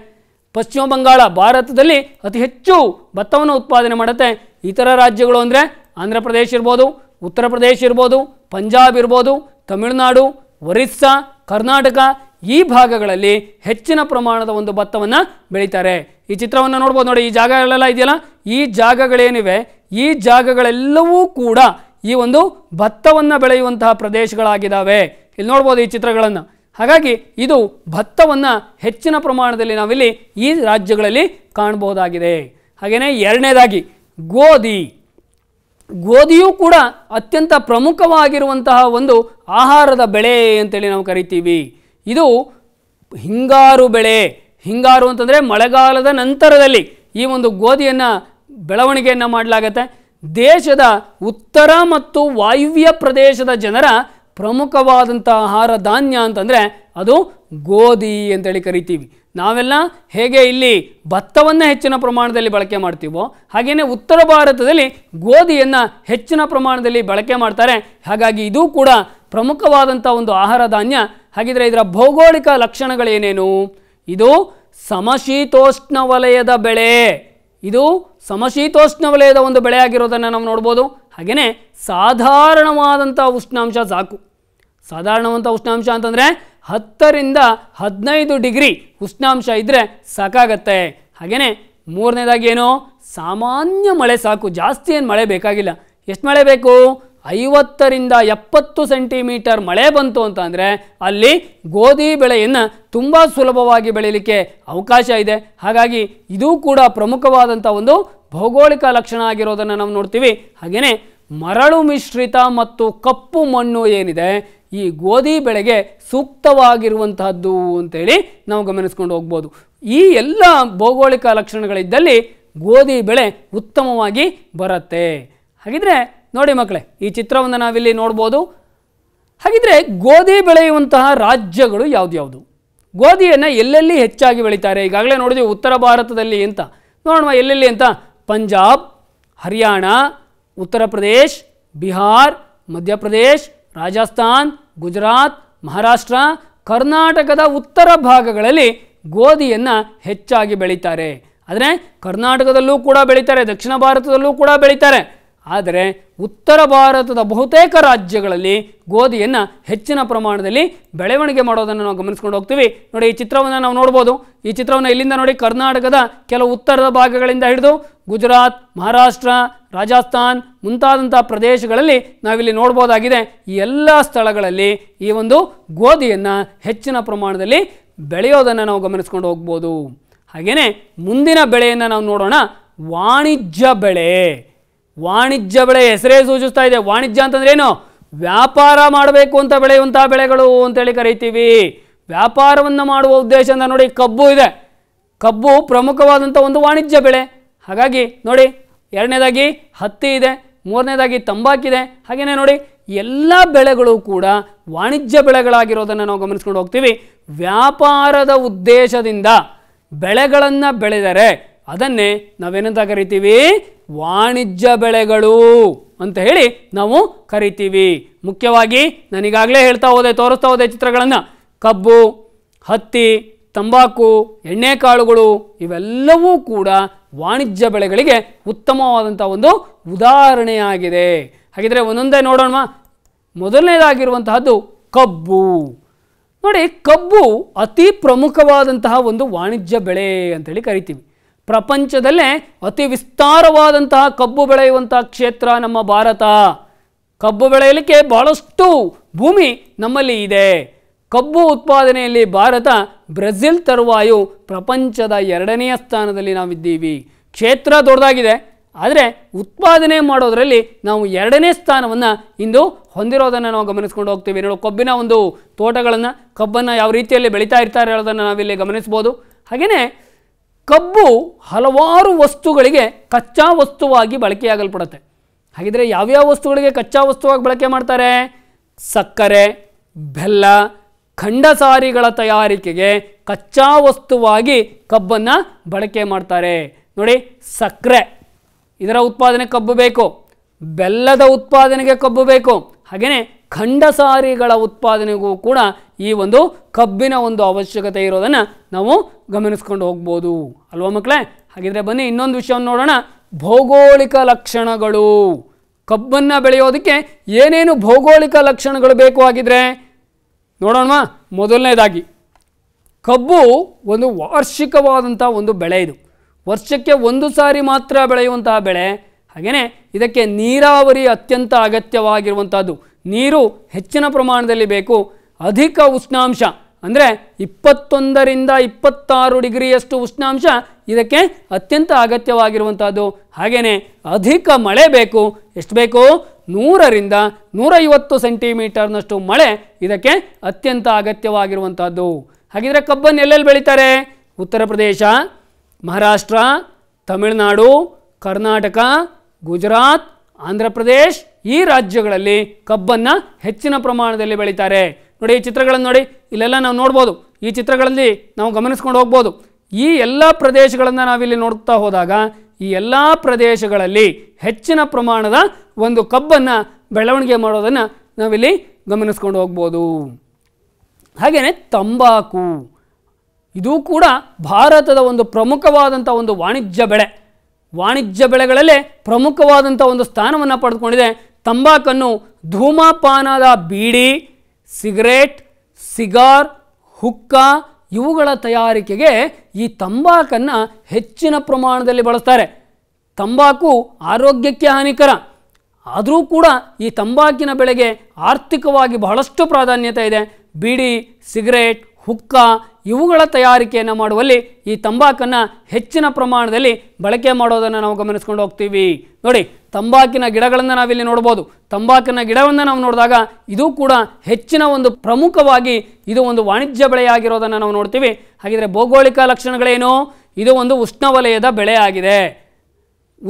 ಪಶ್ಚಿಮ ಬಂಗಾಳ ಭಾರತದಲ್ಲಿ ಅತಿ ಹೆಚ್ಚು ಭತ್ತವನ್ನು ಉತ್ಪಾದನೆ ಮಾಡುತ್ತೆ ಇತರ ರಾಜ್ಯಗಳು ಅಂದರೆ ಆಂಧ್ರ ಪ್ರದೇಶ ಇರ್ಬೋದು ಉತ್ತರ ಪ್ರದೇಶ ಇರ್ಬೋದು ಪಂಜಾಬ್ ಇರ್ಬೋದು ತಮಿಳುನಾಡು ಒರಿಸ್ಸಾ ಕರ್ನಾಟಕ ಈ ಭಾಗಗಳಲ್ಲಿ ಹೆಚ್ಚಿನ ಪ್ರಮಾಣದ ಒಂದು ಭತ್ತವನ್ನು ಬೆಳೀತಾರೆ ಈ ಚಿತ್ರವನ್ನು ನೋಡ್ಬೋದು ನೋಡಿ ಈ ಜಾಗಗಳೆಲ್ಲ ಇದೆಯಲ್ಲ ಈ ಜಾಗಗಳೇನಿವೆ ಈ ಜಾಗಗಳೆಲ್ಲವೂ ಕೂಡ ಈ ಒಂದು ಭತ್ತವನ್ನು ಬೆಳೆಯುವಂತಹ ಪ್ರದೇಶಗಳಾಗಿದ್ದಾವೆ ಇಲ್ಲಿ ನೋಡ್ಬೋದು ಈ ಚಿತ್ರಗಳನ್ನು ಹಾಗಾಗಿ ಇದು ಭತ್ತವನ್ನು ಹೆಚ್ಚಿನ ಪ್ರಮಾಣದಲ್ಲಿ ನಾವಿಲ್ಲಿ ಈ ರಾಜ್ಯಗಳಲ್ಲಿ ಕಾಣಬಹುದಾಗಿದೆ ಹಾಗೆಯೇ ಎರಡನೇದಾಗಿ ಗೋಧಿ ಗೋಧಿಯೂ ಕೂಡ ಅತ್ಯಂತ ಪ್ರಮುಖವಾಗಿರುವಂತಹ ಒಂದು ಆಹಾರದ ಬೆಳೆ ಅಂತೇಳಿ ನಾವು ಕರಿತೀವಿ ಇದು ಹಿಂಗಾರು ಬೆಳೆ ಹಿಂಗಾರು ಅಂತಂದರೆ ಮಳೆಗಾಲದ ನಂತರದಲ್ಲಿ ಈ ಒಂದು ಗೋಧಿಯನ್ನು ಬೆಳವಣಿಗೆಯನ್ನು ಮಾಡಲಾಗತ್ತೆ ದೇಶದ ಉತ್ತರ ಮತ್ತು ವಾಯುವ್ಯ ಪ್ರದೇಶದ ಜನರ ಪ್ರಮುಖವಾದಂಥ ಆಹಾರ ಧಾನ್ಯ ಅಂತಂದರೆ ಅದು ಗೋಧಿ ಅಂತೇಳಿ ಕರಿತೀವಿ ನಾವೆಲ್ಲ ಹೇಗೆ ಇಲ್ಲಿ ಭತ್ತವನ್ನು ಹೆಚ್ಚಿನ ಪ್ರಮಾಣದಲ್ಲಿ ಬಳಕೆ ಮಾಡ್ತೀವೋ ಹಾಗೆಯೇ ಉತ್ತರ ಭಾರತದಲ್ಲಿ ಗೋಧಿಯನ್ನು ಹೆಚ್ಚಿನ ಪ್ರಮಾಣದಲ್ಲಿ ಬಳಕೆ ಮಾಡ್ತಾರೆ ಹಾಗಾಗಿ ಇದು ಕೂಡ ಪ್ರಮುಖವಾದಂಥ ಒಂದು ಆಹಾರ ಧಾನ್ಯ ಹಾಗಿದ್ರೆ ಇದರ ಭೌಗೋಳಿಕ ಲಕ್ಷಣಗಳೇನೇನು ಇದು ಸಮಶೀತೋಷ್ಣ ವಲಯದ ಬೆಳೆ ಇದು ಸಮಶೀತೋಷ್ಣ ವಲಯದ ಒಂದು ಬೆಳೆಯಾಗಿರೋದನ್ನು ನಾವು ನೋಡ್ಬೋದು ಹಾಗೆಯೇ ಸಾಧಾರಣವಾದಂಥ ಉಷ್ಣಾಂಶ ಸಾಕು ಸಾಧಾರಣವಂಥ ಉಷ್ಣಾಂಶ ಅಂತಂದರೆ ಹತ್ತರಿಂದ ಹದಿನೈದು ಡಿಗ್ರಿ ಉಷ್ಣಾಂಶ ಇದ್ದರೆ ಸಾಕಾಗತ್ತೆ ಹಾಗೆಯೇ ಮೂರನೇದಾಗಿ ಏನು ಸಾಮಾನ್ಯ ಮಳೆ ಸಾಕು ಜಾಸ್ತಿ ಏನು ಮಳೆ ಬೇಕಾಗಿಲ್ಲ ಎಷ್ಟು ಮಳೆ ಬೇಕು ಐವತ್ತರಿಂದ ಎಪ್ಪತ್ತು ಸೆಂಟಿಮೀಟರ್ ಮಳೆ ಬಂತು ಅಂತ ಅಂದರೆ ಅಲ್ಲಿ ಗೋಧಿ ಬೆಳೆಯನ್ನು ತುಂಬ ಸುಲಭವಾಗಿ ಬೆಳೀಲಿಕ್ಕೆ ಅವಕಾಶ ಇದೆ ಹಾಗಾಗಿ ಇದೂ ಕೂಡ ಪ್ರಮುಖವಾದಂಥ ಒಂದು ಭೌಗೋಳಿಕ ಲಕ್ಷಣ ಆಗಿರೋದನ್ನು ನಾವು ನೋಡ್ತೀವಿ ಹಾಗೆಯೇ ಮರಳು ಮಿಶ್ರಿತ ಮತ್ತು ಕಪ್ಪು ಮಣ್ಣು ಏನಿದೆ ಈ ಗೋಧಿ ಬೆಳೆಗೆ ಸೂಕ್ತವಾಗಿರುವಂತಹದ್ದು ಅಂತೇಳಿ ನಾವು ಗಮನಿಸ್ಕೊಂಡು ಹೋಗ್ಬೋದು ಈ ಎಲ್ಲ ಭೌಗೋಳಿಕ ಲಕ್ಷಣಗಳಿದ್ದಲ್ಲಿ ಗೋಧಿ ಬೆಳೆ ಉತ್ತಮವಾಗಿ ಬರುತ್ತೆ ಹಾಗಿದ್ರೆ ನೋಡಿ ಮಕ್ಕಳೇ ಈ ಚಿತ್ರವನ್ನು ನಾವಿಲ್ಲಿ ನೋಡ್ಬೋದು ಹಾಗಿದ್ರೆ ಗೋಧಿ ಬೆಳೆಯುವಂತಹ ರಾಜ್ಯಗಳು ಯಾವ್ದು ಗೋಧಿಯನ್ನು ಎಲ್ಲೆಲ್ಲಿ ಹೆಚ್ಚಾಗಿ ಬೆಳೀತಾರೆ ಈಗಾಗಲೇ ನೋಡಿದ್ವಿ ಉತ್ತರ ಭಾರತದಲ್ಲಿ ಅಂತ ನೋಡೋಣ ಎಲ್ಲೆಲ್ಲಿ ಅಂತ ಪಂಜಾಬ್ ಹರಿಯಾಣ ಉತ್ತರ ಪ್ರದೇಶ್ ಬಿಹಾರ್ ಮಧ್ಯಪ್ರದೇಶ್ ರಾಜಸ್ಥಾನ್ ಗುಜರಾತ್ ಮಹಾರಾಷ್ಟ್ರ ಕರ್ನಾಟಕದ ಉತ್ತರ ಭಾಗಗಳಲ್ಲಿ ಗೋಧಿಯನ್ನು ಹೆಚ್ಚಾಗಿ ಬೆಳೀತಾರೆ ಆದರೆ ಕರ್ನಾಟಕದಲ್ಲೂ ಕೂಡ ಬೆಳೀತಾರೆ ದಕ್ಷಿಣ ಭಾರತದಲ್ಲೂ ಕೂಡ ಬೆಳೀತಾರೆ ಆದರೆ ಉತ್ತರ ಭಾರತದ ಬಹುತೇಕ ರಾಜ್ಯಗಳಲ್ಲಿ ಗೋಧಿಯನ್ನು ಹೆಚ್ಚಿನ ಪ್ರಮಾಣದಲ್ಲಿ ಬೆಳವಣಿಗೆ ಮಾಡೋದನ್ನು ನಾವು ಗಮನಿಸ್ಕೊಂಡು ಹೋಗ್ತೀವಿ ನೋಡಿ ಈ ಚಿತ್ರವನ್ನು ನಾವು ನೋಡ್ಬೋದು ಈ ಚಿತ್ರವನ್ನು ಇಲ್ಲಿಂದ ನೋಡಿ ಕರ್ನಾಟಕದ ಕೆಲವು ಉತ್ತರದ ಭಾಗಗಳಿಂದ ಹಿಡಿದು ಗುಜರಾತ್ ಮಹಾರಾಷ್ಟ್ರ ರಾಜಸ್ಥಾನ್ ಮುಂತಾದಂಥ ಪ್ರದೇಶಗಳಲ್ಲಿ ನಾವಿಲ್ಲಿ ನೋಡ್ಬೋದಾಗಿದೆ ಈ ಎಲ್ಲ ಸ್ಥಳಗಳಲ್ಲಿ ಈ ಒಂದು ಗೋಧಿಯನ್ನು ಹೆಚ್ಚಿನ ಪ್ರಮಾಣದಲ್ಲಿ ಬೆಳೆಯೋದನ್ನು ನಾವು ಗಮನಿಸ್ಕೊಂಡು ಹೋಗ್ಬೋದು ಹಾಗೆಯೇ ಮುಂದಿನ ಬೆಳೆಯನ್ನು ನಾವು ನೋಡೋಣ ವಾಣಿಜ್ಯ ಬೆಳೆ ವಾಣಿಜ್ಯ ಬೆಳೆ ಹೆಸರೇ ಸೂಚಿಸ್ತಾ ಇದೆ ವಾಣಿಜ್ಯ ಅಂತಂದ್ರೆ ಏನು ವ್ಯಾಪಾರ ಮಾಡಬೇಕು ಅಂತ ಬೆಳೆಯುವಂತಹ ಬೆಳೆಗಳು ಅಂತೇಳಿ ಕರಿತೀವಿ ವ್ಯಾಪಾರವನ್ನು ಮಾಡುವ ಅಂತ ನೋಡಿ ಕಬ್ಬು ಇದೆ ಕಬ್ಬು ಪ್ರಮುಖವಾದಂಥ ಒಂದು ವಾಣಿಜ್ಯ ಬೆಳೆ ಹಾಗಾಗಿ ನೋಡಿ ಎರಡನೇದಾಗಿ ಹತ್ತಿ ಇದೆ ಮೂರನೇದಾಗಿ ತಂಬಾಕಿದೆ ಹಾಗೆಯೇ ನೋಡಿ ಎಲ್ಲ ಬೆಳೆಗಳು ಕೂಡ ವಾಣಿಜ್ಯ ಬೆಳೆಗಳಾಗಿರೋದನ್ನು ನಾವು ಗಮನಿಸ್ಕೊಂಡು ಹೋಗ್ತೀವಿ ವ್ಯಾಪಾರದ ಉದ್ದೇಶದಿಂದ ಬೆಳೆಗಳನ್ನು ಬೆಳೆದರೆ ಅದನ್ನೇ ನಾವೇನಂತ ಕರಿತೀವಿ ವಾಣಿಜ್ಯ ಬೆಳೆಗಳು ಅಂತ ಹೇಳಿ ನಾವು ಕರಿತೀವಿ ಮುಖ್ಯವಾಗಿ ನನಗಾಗಲೇ ಹೇಳ್ತಾ ಹೋದೆ ತೋರಿಸ್ತಾ ಹೋದೆ ಚಿತ್ರಗಳನ್ನು ಕಬ್ಬು ಹತ್ತಿ ತಂಬಾಕು ಎಣ್ಣೆಕಾಳುಗಳು ಇವೆಲ್ಲವೂ ಕೂಡ ವಾಣಿಜ್ಯ ಬೆಳೆಗಳಿಗೆ ಉತ್ತಮವಾದಂಥ ಒಂದು ಉದಾಹರಣೆಯಾಗಿದೆ ಹಾಗಿದ್ರೆ ಒಂದೊಂದೇ ನೋಡೋಣ ಮೊದಲನೇದಾಗಿರುವಂತಹದ್ದು ಕಬ್ಬು ನೋಡಿ ಕಬ್ಬು ಅತಿ ಪ್ರಮುಖವಾದಂತಹ ಒಂದು ವಾಣಿಜ್ಯ ಬೆಳೆ ಅಂತೇಳಿ ಕರಿತೀವಿ ಪ್ರಪಂಚದಲ್ಲೇ ಅತಿ ವಿಸ್ತಾರವಾದಂತಹ ಕಬ್ಬು ಬೆಳೆಯುವಂತಹ ಕ್ಷೇತ್ರ ನಮ್ಮ ಭಾರತ ಕಬ್ಬು ಬೆಳೆಯಲಿಕ್ಕೆ ಬಹಳಷ್ಟು ಭೂಮಿ ನಮ್ಮಲ್ಲಿ ಇದೆ ಕಬ್ಬು ಉತ್ಪಾದನೆಯಲ್ಲಿ ಭಾರತ ಬ್ರೆಜಿಲ್ ತರುವಾಯು ಪ್ರಪಂಚದ ಎರಡನೆಯ ಸ್ಥಾನದಲ್ಲಿ ನಾವಿದ್ದೀವಿ ಕ್ಷೇತ್ರ ದೊಡ್ಡದಾಗಿದೆ ಆದರೆ ಉತ್ಪಾದನೆ ಮಾಡೋದರಲ್ಲಿ ನಾವು ಎರಡನೇ ಸ್ಥಾನವನ್ನು ಇಂದು ಹೊಂದಿರೋದನ್ನು ನಾವು ಗಮನಿಸ್ಕೊಂಡು ಹೋಗ್ತೀವಿ ನೋಡಿ ಕಬ್ಬಿನ ಒಂದು ತೋಟಗಳನ್ನು ಕಬ್ಬನ್ನು ಯಾವ ರೀತಿಯಲ್ಲಿ ಬೆಳೀತಾ ಇರ್ತಾರೆ ಹೇಳೋದನ್ನು ನಾವಿಲ್ಲಿ ಗಮನಿಸ್ಬೋದು ಹಾಗೆಯೇ ಕಬ್ಬು ಹಲವಾರು ವಸ್ತುಗಳಿಗೆ ಕಚ್ಚಾ ವಸ್ತುವಾಗಿ ಬಳಕೆಯಾಗಲ್ಪಡುತ್ತೆ ಹಾಗಿದ್ರೆ ಯಾವ್ಯಾವ ವಸ್ತುಗಳಿಗೆ ಕಚ್ಚಾ ವಸ್ತುವಾಗಿ ಬಳಕೆ ಮಾಡ್ತಾರೆ ಸಕ್ಕರೆ ಬೆಲ್ಲ ಖಂಡಸಾರಿಗಳ ತಯಾರಿಕೆಗೆ ಕಚ್ಚಾ ವಸ್ತುವಾಗಿ ಕಬ್ಬನ್ನು ಬಳಕೆ ಮಾಡ್ತಾರೆ ನೋಡಿ ಸಕ್ಕರೆ ಇದರ ಉತ್ಪಾದನೆ ಕಬ್ಬು ಬೇಕು ಬೆಲ್ಲದ ಉತ್ಪಾದನೆಗೆ ಕಬ್ಬು ಬೇಕು ಹಾಗೆಯೇ ಖಂಡಸಾರಿಗಳ ಉತ್ಪಾದನೆಗೂ ಕೂಡ ಈ ಒಂದು ಕಬ್ಬಿನ ಒಂದು ಅವಶ್ಯಕತೆ ಇರೋದನ್ನು ನಾವು ಗಮನಿಸ್ಕೊಂಡು ಹೋಗ್ಬೋದು ಅಲ್ವಾ ಮಕ್ಕಳೇ ಹಾಗಿದ್ರೆ ಬನ್ನಿ ಇನ್ನೊಂದು ವಿಷಯವನ್ನು ನೋಡೋಣ ಭೌಗೋಳಿಕ ಲಕ್ಷಣಗಳು ಕಬ್ಬನ್ನು ಬೆಳೆಯೋದಕ್ಕೆ ಏನೇನು ಭೌಗೋಳಿಕ ಲಕ್ಷಣಗಳು ಬೇಕು ಆಗಿದ್ರೆ ನೋಡೋಣ ಮೊದಲನೇದಾಗಿ ಕಬ್ಬು ಒಂದು ವಾರ್ಷಿಕವಾದಂಥ ಒಂದು ಬೆಳೆ ಇದು ವರ್ಷಕ್ಕೆ ಒಂದು ಸಾರಿ ಮಾತ್ರ ಬೆಳೆಯುವಂತಹ ಬೆಳೆ ಹಾಗೆಯೇ ಇದಕ್ಕೆ ನೀರಾವರಿ ಅತ್ಯಂತ ಅಗತ್ಯವಾಗಿರುವಂಥದ್ದು ನೀರು ಹೆಚ್ಚಿನ ಪ್ರಮಾಣದಲ್ಲಿ ಬೇಕು ಅಧಿಕ ಉಷ್ಣಾಂಶ ಅಂದರೆ ಇಪ್ಪತ್ತೊಂದರಿಂದ ಇಪ್ಪತ್ತಾರು ಡಿಗ್ರಿಯಷ್ಟು ಉಷ್ಣಾಂಶ ಇದಕ್ಕೆ ಅತ್ಯಂತ ಅಗತ್ಯವಾಗಿರುವಂಥದ್ದು ಹಾಗೆಯೇ ಅಧಿಕ ಮಳೆ ಬೇಕು ಎಷ್ಟು ಬೇಕು ನೂರರಿಂದ ನೂರೈವತ್ತು ಸೆಂಟಿಮೀಟರ್ನಷ್ಟು ಮಳೆ ಇದಕ್ಕೆ ಅತ್ಯಂತ ಅಗತ್ಯವಾಗಿರುವಂಥದ್ದು ಹಾಗಿದ್ರೆ ಕಬ್ಬನ್ನು ಎಲ್ಲೆಲ್ಲಿ ಬೆಳೀತಾರೆ ಉತ್ತರ ಪ್ರದೇಶ ಮಹಾರಾಷ್ಟ್ರ ತಮಿಳುನಾಡು ಕರ್ನಾಟಕ ಗುಜರಾತ್ ಆಂಧ್ರ ಪ್ರದೇಶ್ ಈ ರಾಜ್ಯಗಳಲ್ಲಿ ಕಬ್ಬನ್ನು ಹೆಚ್ಚಿನ ಪ್ರಮಾಣದಲ್ಲಿ ಬೆಳೀತಾರೆ ನೋಡಿ ಈ ಚಿತ್ರಗಳನ್ನು ನೋಡಿ ಇಲ್ಲೆಲ್ಲ ನಾವು ನೋಡ್ಬೋದು ಈ ಚಿತ್ರಗಳಲ್ಲಿ ನಾವು ಗಮನಿಸ್ಕೊಂಡು ಹೋಗ್ಬೋದು ಈ ಎಲ್ಲ ಪ್ರದೇಶಗಳನ್ನು ನಾವಿಲ್ಲಿ ನೋಡ್ತಾ ಹೋದಾಗ ಈ ಎಲ್ಲ ಪ್ರದೇಶಗಳಲ್ಲಿ ಹೆಚ್ಚಿನ ಪ್ರಮಾಣದ ಒಂದು ಕಬ್ಬನ್ನು ಬೆಳವಣಿಗೆ ಮಾಡೋದನ್ನು ನಾವಿಲ್ಲಿ ಗಮನಿಸ್ಕೊಂಡು ಹೋಗ್ಬೋದು ಹಾಗೆಯೇ ತಂಬಾಕು ಇದೂ ಕೂಡ ಭಾರತದ ಒಂದು ಪ್ರಮುಖವಾದಂಥ ಒಂದು ವಾಣಿಜ್ಯ ಬೆಳೆ ವಾಣಿಜ್ಯ ಬೆಳೆಗಳಲ್ಲೇ ಪ್ರಮುಖವಾದಂಥ ಒಂದು ಸ್ಥಾನವನ್ನು ಪಡೆದುಕೊಂಡಿದೆ ತಂಬಾಕನ್ನು ಧೂಮಪಾನದ ಬೀಡಿ ಸಿಗರೇಟ್ ಸಿಗಾರ್ ಹುಕ್ಕ ಇವುಗಳ ತಯಾರಿಕೆಗೆ ಈ ತಂಬಾಕನ್ನು ಹೆಚ್ಚಿನ ಪ್ರಮಾಣದಲ್ಲಿ ಬಳಸ್ತಾರೆ ತಂಬಾಕು ಆರೋಗ್ಯಕ್ಕೆ ಹಾನಿಕರ ಆದರೂ ಕೂಡ ಈ ತಂಬಾಕಿನ ಬೆಳೆಗೆ ಆರ್ಥಿಕವಾಗಿ ಬಹಳಷ್ಟು ಪ್ರಾಧಾನ್ಯತೆ ಇದೆ ಬೀಡಿ ಸಿಗರೇಟ್ ಹುಕ್ಕ ಇವುಗಳ ತಯಾರಿಕೆಯನ್ನು ಮಾಡುವಲ್ಲಿ ಈ ತಂಬಾಕನ್ನು ಹೆಚ್ಚಿನ ಪ್ರಮಾಣದಲ್ಲಿ ಬಳಕೆ ಮಾಡೋದನ್ನು ನಾವು ಗಮನಿಸ್ಕೊಂಡು ಹೋಗ್ತೀವಿ ನೋಡಿ ತಂಬಾಕಿನ ಗಿಡಗಳನ್ನು ನಾವಿಲ್ಲಿ ನೋಡ್ಬೋದು ತಂಬಾಕಿನ ಗಿಡವನ್ನು ನಾವು ನೋಡಿದಾಗ ಇದು ಕೂಡ ಹೆಚ್ಚಿನ ಒಂದು ಪ್ರಮುಖವಾಗಿ ಇದು ಒಂದು ವಾಣಿಜ್ಯ ಬೆಳೆಯಾಗಿರೋದನ್ನು ನಾವು ನೋಡ್ತೀವಿ ಹಾಗಿದರೆ ಭೌಗೋಳಿಕ ಲಕ್ಷಣಗಳೇನು ಇದು ಒಂದು ಉಷ್ಣವಲಯದ ಬೆಳೆಯಾಗಿದೆ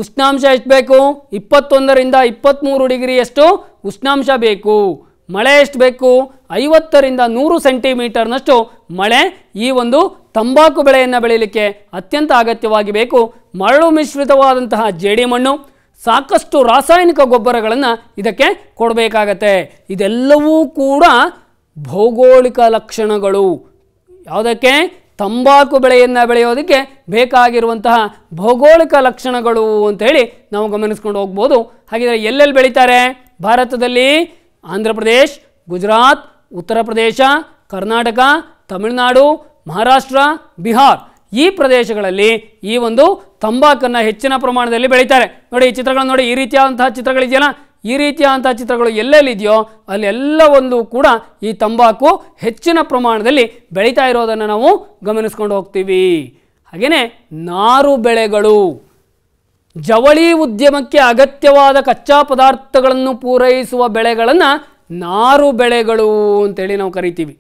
ಉಷ್ಣಾಂಶ ಎಷ್ಟು ಬೇಕು ಇಪ್ಪತ್ತೊಂದರಿಂದ ಇಪ್ಪತ್ತ್ಮೂರು ಡಿಗ್ರಿಯಷ್ಟು ಉಷ್ಣಾಂಶ ಬೇಕು ಮಳೆ ಎಷ್ಟು ಬೇಕು ಐವತ್ತರಿಂದ ನೂರು ಸೆಂಟಿಮೀಟರ್ನಷ್ಟು ಮಳೆ ಈ ಒಂದು ತಂಬಾಕು ಬೆಳೆಯನ್ನು ಬೆಳೀಲಿಕ್ಕೆ ಅತ್ಯಂತ ಅಗತ್ಯವಾಗಿ ಬೇಕು ಮರಳು ಮಿಶ್ರಿತವಾದಂತಹ ಜೇಡಿಮಣ್ಣು ಸಾಕಷ್ಟು ರಾಸಾಯನಿಕ ಗೊಬ್ಬರಗಳನ್ನು ಇದಕ್ಕೆ ಕೊಡಬೇಕಾಗತ್ತೆ ಇದೆಲ್ಲವೂ ಕೂಡ ಭೌಗೋಳಿಕ ಲಕ್ಷಣಗಳು ಯಾವುದಕ್ಕೆ ತಂಬಾಕು ಬೆಳೆಯನ್ನು ಬೆಳೆಯೋದಕ್ಕೆ ಬೇಕಾಗಿರುವಂತಹ ಭೌಗೋಳಿಕ ಲಕ್ಷಣಗಳು ಅಂತ ಹೇಳಿ ನಾವು ಗಮನಿಸ್ಕೊಂಡು ಹೋಗ್ಬೋದು ಹಾಗಿದ್ರೆ ಎಲ್ಲೆಲ್ಲಿ ಬೆಳೀತಾರೆ ಭಾರತದಲ್ಲಿ ಆಂಧ್ರ ಪ್ರದೇಶ್ ಗುಜರಾತ್ ಉತ್ತರ ಪ್ರದೇಶ ಕರ್ನಾಟಕ ತಮಿಳುನಾಡು ಮಹಾರಾಷ್ಟ್ರ ಬಿಹಾರ್ ಈ ಪ್ರದೇಶಗಳಲ್ಲಿ ಈ ಒಂದು ತಂಬಾಕನ್ನು ಹೆಚ್ಚಿನ ಪ್ರಮಾಣದಲ್ಲಿ ಬೆಳೀತಾರೆ ನೋಡಿ ಈ ಚಿತ್ರಗಳನ್ನು ನೋಡಿ ಈ ರೀತಿಯಾದಂತಹ ಚಿತ್ರಗಳಿದೆಯಲ್ಲ ಈ ರೀತಿಯಾದಂಥ ಚಿತ್ರಗಳು ಎಲ್ಲೆಲ್ಲಿದೆಯೋ ಅಲ್ಲೆಲ್ಲವೊಂದು ಕೂಡ ಈ ತಂಬಾಕು ಹೆಚ್ಚಿನ ಪ್ರಮಾಣದಲ್ಲಿ ಬೆಳೀತಾ ಇರೋದನ್ನು ನಾವು ಗಮನಿಸ್ಕೊಂಡು ಹೋಗ್ತೀವಿ ಹಾಗೆಯೇ ನಾರು ಬೆಳೆಗಳು ಜವಳಿ ಉದ್ಯಮಕ್ಕೆ ಅಗತ್ಯವಾದ ಕಚ್ಚಾ ಪದಾರ್ಥಗಳನ್ನು ಪೂರೈಸುವ ಬೆಳೆಗಳನ್ನು ನಾರು ಬೆಳೆಗಳು ಅಂತೇಳಿ ನಾವು ಕರಿತೀವಿ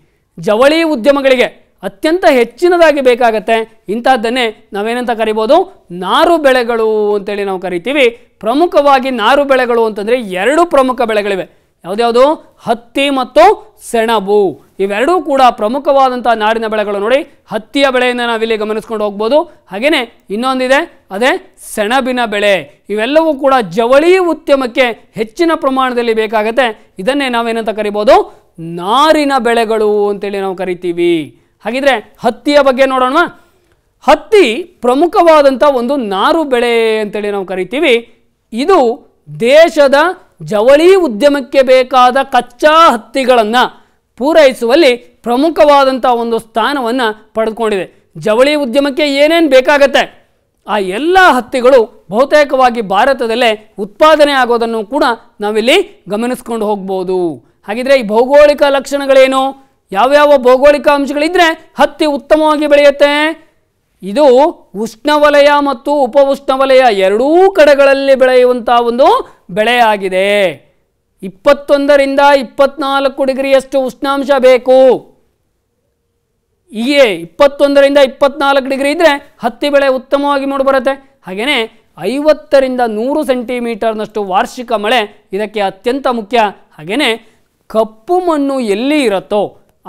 ಜವಳಿ ಉದ್ಯಮಗಳಿಗೆ ಅತ್ಯಂತ ಹೆಚ್ಚಿನದಾಗಿ ಬೇಕಾಗತ್ತೆ ಇಂಥದ್ದನ್ನೇ ನಾವೇನಂತ ಕರಿಬೋದು ನಾರು ಬೆಳೆಗಳು ಅಂತೇಳಿ ನಾವು ಕರಿತೀವಿ ಪ್ರಮುಖವಾಗಿ ನಾರು ಬೆಳೆಗಳು ಅಂತಂದರೆ ಎರಡು ಪ್ರಮುಖ ಬೆಳೆಗಳಿವೆ ಯಾವುದ್ಯಾವುದು ಹತ್ತಿ ಮತ್ತು ಸೆಣಬು ಇವೆರಡೂ ಕೂಡ ಪ್ರಮುಖವಾದಂಥ ನಾಡಿನ ಬೆಳೆಗಳು ನೋಡಿ ಹತ್ತಿಯ ಬೆಳೆಯನ್ನು ನಾವಿಲ್ಲಿ ಗಮನಿಸ್ಕೊಂಡು ಹೋಗ್ಬೋದು ಹಾಗೆಯೇ ಇನ್ನೊಂದಿದೆ ಅದೇ ಸೆಣಬಿನ ಬೆಳೆ ಇವೆಲ್ಲವೂ ಕೂಡ ಜವಳಿ ಉದ್ಯಮಕ್ಕೆ ಹೆಚ್ಚಿನ ಪ್ರಮಾಣದಲ್ಲಿ ಬೇಕಾಗತ್ತೆ ಇದನ್ನೇ ನಾವೇನಂತ ಕರಿಬೋದು ನಾರಿನ ಬೆಳೆಗಳು ಅಂತೇಳಿ ನಾವು ಕರಿತೀವಿ ಹಾಗಿದ್ರೆ ಹತ್ತಿಯ ಬಗ್ಗೆ ನೋಡೋಣ ಹತ್ತಿ ಪ್ರಮುಖವಾದಂಥ ಒಂದು ನಾರು ಬೆಳೆ ಅಂತೇಳಿ ನಾವು ಕರಿತೀವಿ ಇದು ದೇಶದ ಜವಳಿ ಉದ್ಯಮಕ್ಕೆ ಬೇಕಾದ ಕಚ್ಚಾ ಹತ್ತಿಗಳನ್ನು ಪೂರೈಸುವಲ್ಲಿ ಪ್ರಮುಖವಾದಂಥ ಒಂದು ಸ್ಥಾನವನ್ನು ಪಡೆದುಕೊಂಡಿದೆ ಜವಳಿ ಉದ್ಯಮಕ್ಕೆ ಏನೇನು ಬೇಕಾಗತ್ತೆ ಆ ಎಲ್ಲ ಹತ್ತಿಗಳು ಬಹುತೇಕವಾಗಿ ಭಾರತದಲ್ಲೇ ಉತ್ಪಾದನೆ ಆಗೋದನ್ನು ಕೂಡ ನಾವಿಲ್ಲಿ ಗಮನಿಸ್ಕೊಂಡು ಹೋಗ್ಬೋದು ಹಾಗಿದ್ರೆ ಈ ಭೌಗೋಳಿಕ ಲಕ್ಷಣಗಳೇನು ಯಾವ್ಯಾವ ಭೌಗೋಳಿಕ ಅಂಶಗಳಿದ್ದರೆ ಹತ್ತಿ ಉತ್ತಮವಾಗಿ ಬೆಳೆಯುತ್ತೆ ಇದು ಉಷ್ಣವಲಯ ಮತ್ತು ಉಪ ಉಷ್ಣವಲಯ ಎರಡೂ ಕಡೆಗಳಲ್ಲಿ ಬೆಳೆಯುವಂಥ ಒಂದು ಬೆಳೆಯಾಗಿದೆ ಇಪ್ಪತ್ತೊಂದರಿಂದ ಇಪ್ಪತ್ನಾಲ್ಕು ಡಿಗ್ರಿಯಷ್ಟು ಉಷ್ಣಾಂಶ ಬೇಕು ಹೀಗೆ ಇಪ್ಪತ್ತೊಂದರಿಂದ ಇಪ್ಪತ್ನಾಲ್ಕು ಡಿಗ್ರಿ ಇದ್ದರೆ ಹತ್ತಿ ಬೆಳೆ ಉತ್ತಮವಾಗಿ ಮೂಡಿಬರುತ್ತೆ ಹಾಗೆಯೇ ಐವತ್ತರಿಂದ ನೂರು ಸೆಂಟಿಮೀಟರ್ನಷ್ಟು ವಾರ್ಷಿಕ ಮಳೆ ಇದಕ್ಕೆ ಅತ್ಯಂತ ಮುಖ್ಯ ಹಾಗೆಯೇ ಕಪ್ಪು ಮಣ್ಣು ಎಲ್ಲಿ ಇರುತ್ತೋ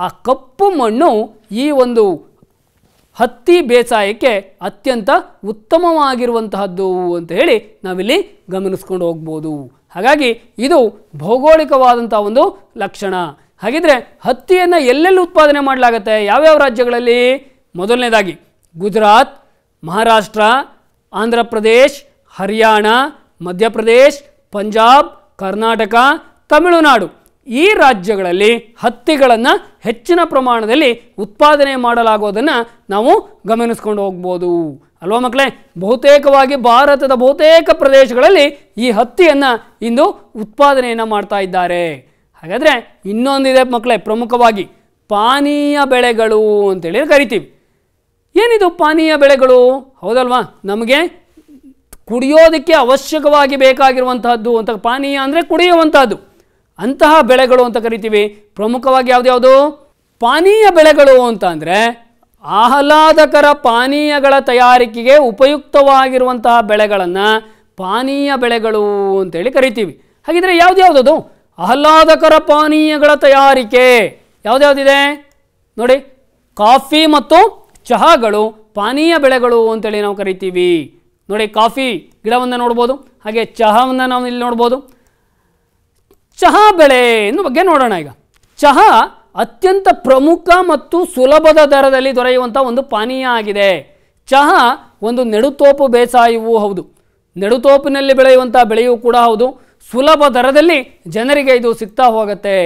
ಆ ಕಪ್ಪು ಮಣ್ಣು ಈ ಒಂದು ಹತ್ತಿ ಬೇಸಾಯಕ್ಕೆ ಅತ್ಯಂತ ಉತ್ತಮವಾಗಿರುವಂತಹದ್ದು ಅಂತ ಹೇಳಿ ನಾವಿಲ್ಲಿ ಗಮನಿಸ್ಕೊಂಡು ಹೋಗ್ಬೋದು ಹಾಗಾಗಿ ಇದು ಭೌಗೋಳಿಕವಾದಂಥ ಒಂದು ಲಕ್ಷಣ ಹಾಗಿದ್ರೆ ಹತ್ತಿಯನ್ನು ಎಲ್ಲೆಲ್ಲಿ ಉತ್ಪಾದನೆ ಮಾಡಲಾಗತ್ತೆ ಯಾವ್ಯಾವ ರಾಜ್ಯಗಳಲ್ಲಿ ಮೊದಲನೇದಾಗಿ ಗುಜರಾತ್ ಮಹಾರಾಷ್ಟ್ರ ಆಂಧ್ರ ಪ್ರದೇಶ್ ಹರಿಯಾಣ ಮಧ್ಯಪ್ರದೇಶ್ ಪಂಜಾಬ್ ಕರ್ನಾಟಕ ತಮಿಳುನಾಡು ಈ ರಾಜ್ಯಗಳಲ್ಲಿ ಹತ್ತಿಗಳನ್ನು ಹೆಚ್ಚಿನ ಪ್ರಮಾಣದಲ್ಲಿ ಉತ್ಪಾದನೆ ಮಾಡಲಾಗೋದನ್ನು ನಾವು ಗಮನಿಸ್ಕೊಂಡು ಹೋಗ್ಬೋದು ಅಲ್ವಾ ಮಕ್ಕಳೇ ಬಹುತೇಕವಾಗಿ ಭಾರತದ ಬಹುತೇಕ ಪ್ರದೇಶಗಳಲ್ಲಿ ಈ ಹತ್ತಿಯನ್ನು ಇಂದು ಉತ್ಪಾದನೆಯನ್ನು ಮಾಡ್ತಾ ಇದ್ದಾರೆ ಹಾಗಾದರೆ ಇನ್ನೊಂದಿದೆ ಮಕ್ಕಳೇ ಪ್ರಮುಖವಾಗಿ ಪಾನೀಯ ಬೆಳೆಗಳು ಅಂತೇಳಿ ಕರಿತೀವಿ ಏನಿದು ಪಾನೀಯ ಬೆಳೆಗಳು ಹೌದಲ್ವಾ ನಮಗೆ ಕುಡಿಯೋದಕ್ಕೆ ಅವಶ್ಯಕವಾಗಿ ಬೇಕಾಗಿರುವಂತಹದ್ದು ಅಂತ ಪಾನೀಯ ಅಂದರೆ ಕುಡಿಯುವಂತಹದ್ದು ಅಂತಹ ಬೆಳೆಗಳು ಅಂತ ಕರಿತೀವಿ ಪ್ರಮುಖವಾಗಿ ಯಾವುದ್ಯಾವುದು ಪಾನೀಯ ಬೆಳೆಗಳು ಅಂತ ಅಂದರೆ ಆಹ್ಲಾದಕರ ಪಾನೀಯಗಳ ತಯಾರಿಕೆಗೆ ಉಪಯುಕ್ತವಾಗಿರುವಂತಹ ಬೆಳೆಗಳನ್ನು ಪಾನೀಯ ಬೆಳೆಗಳು ಅಂತೇಳಿ ಕರಿತೀವಿ ಹಾಗಿದ್ರೆ ಯಾವುದ್ಯಾವುದದು ಆಹ್ಲಾದಕರ ಪಾನೀಯಗಳ ತಯಾರಿಕೆ ಯಾವುದ್ಯಾವುದಿದೆ ನೋಡಿ ಕಾಫಿ ಮತ್ತು ಚಹಾಗಳು ಪಾನೀಯ ಬೆಳೆಗಳು ಅಂತೇಳಿ ನಾವು ಕರಿತೀವಿ ನೋಡಿ ಕಾಫಿ ಗಿಡವನ್ನು ನೋಡ್ಬೋದು ಹಾಗೆ ಚಹಾವನ್ನು ನಾವು ಇಲ್ಲಿ ನೋಡ್ಬೋದು ಚಹಾ ಬೆಳೆ ಎನ್ನು ಬಗ್ಗೆ ನೋಡೋಣ ಈಗ ಚಹಾ ಅತ್ಯಂತ ಪ್ರಮುಖ ಮತ್ತು ಸುಲಭದ ದರದಲ್ಲಿ ದೊರೆಯುವಂಥ ಒಂದು ಪಾನೀಯ ಆಗಿದೆ ಚಹಾ ಒಂದು ನೆಡುತೋಪು ಬೇಸಾಯವೂ ಹೌದು ನೆಡುತೋಪಿನಲ್ಲಿ ಬೆಳೆಯುವಂಥ ಬೆಳೆಯೂ ಕೂಡ ಹೌದು ಸುಲಭ ದರದಲ್ಲಿ ಜನರಿಗೆ ಇದು ಸಿಗ್ತಾ ಹೋಗುತ್ತೆ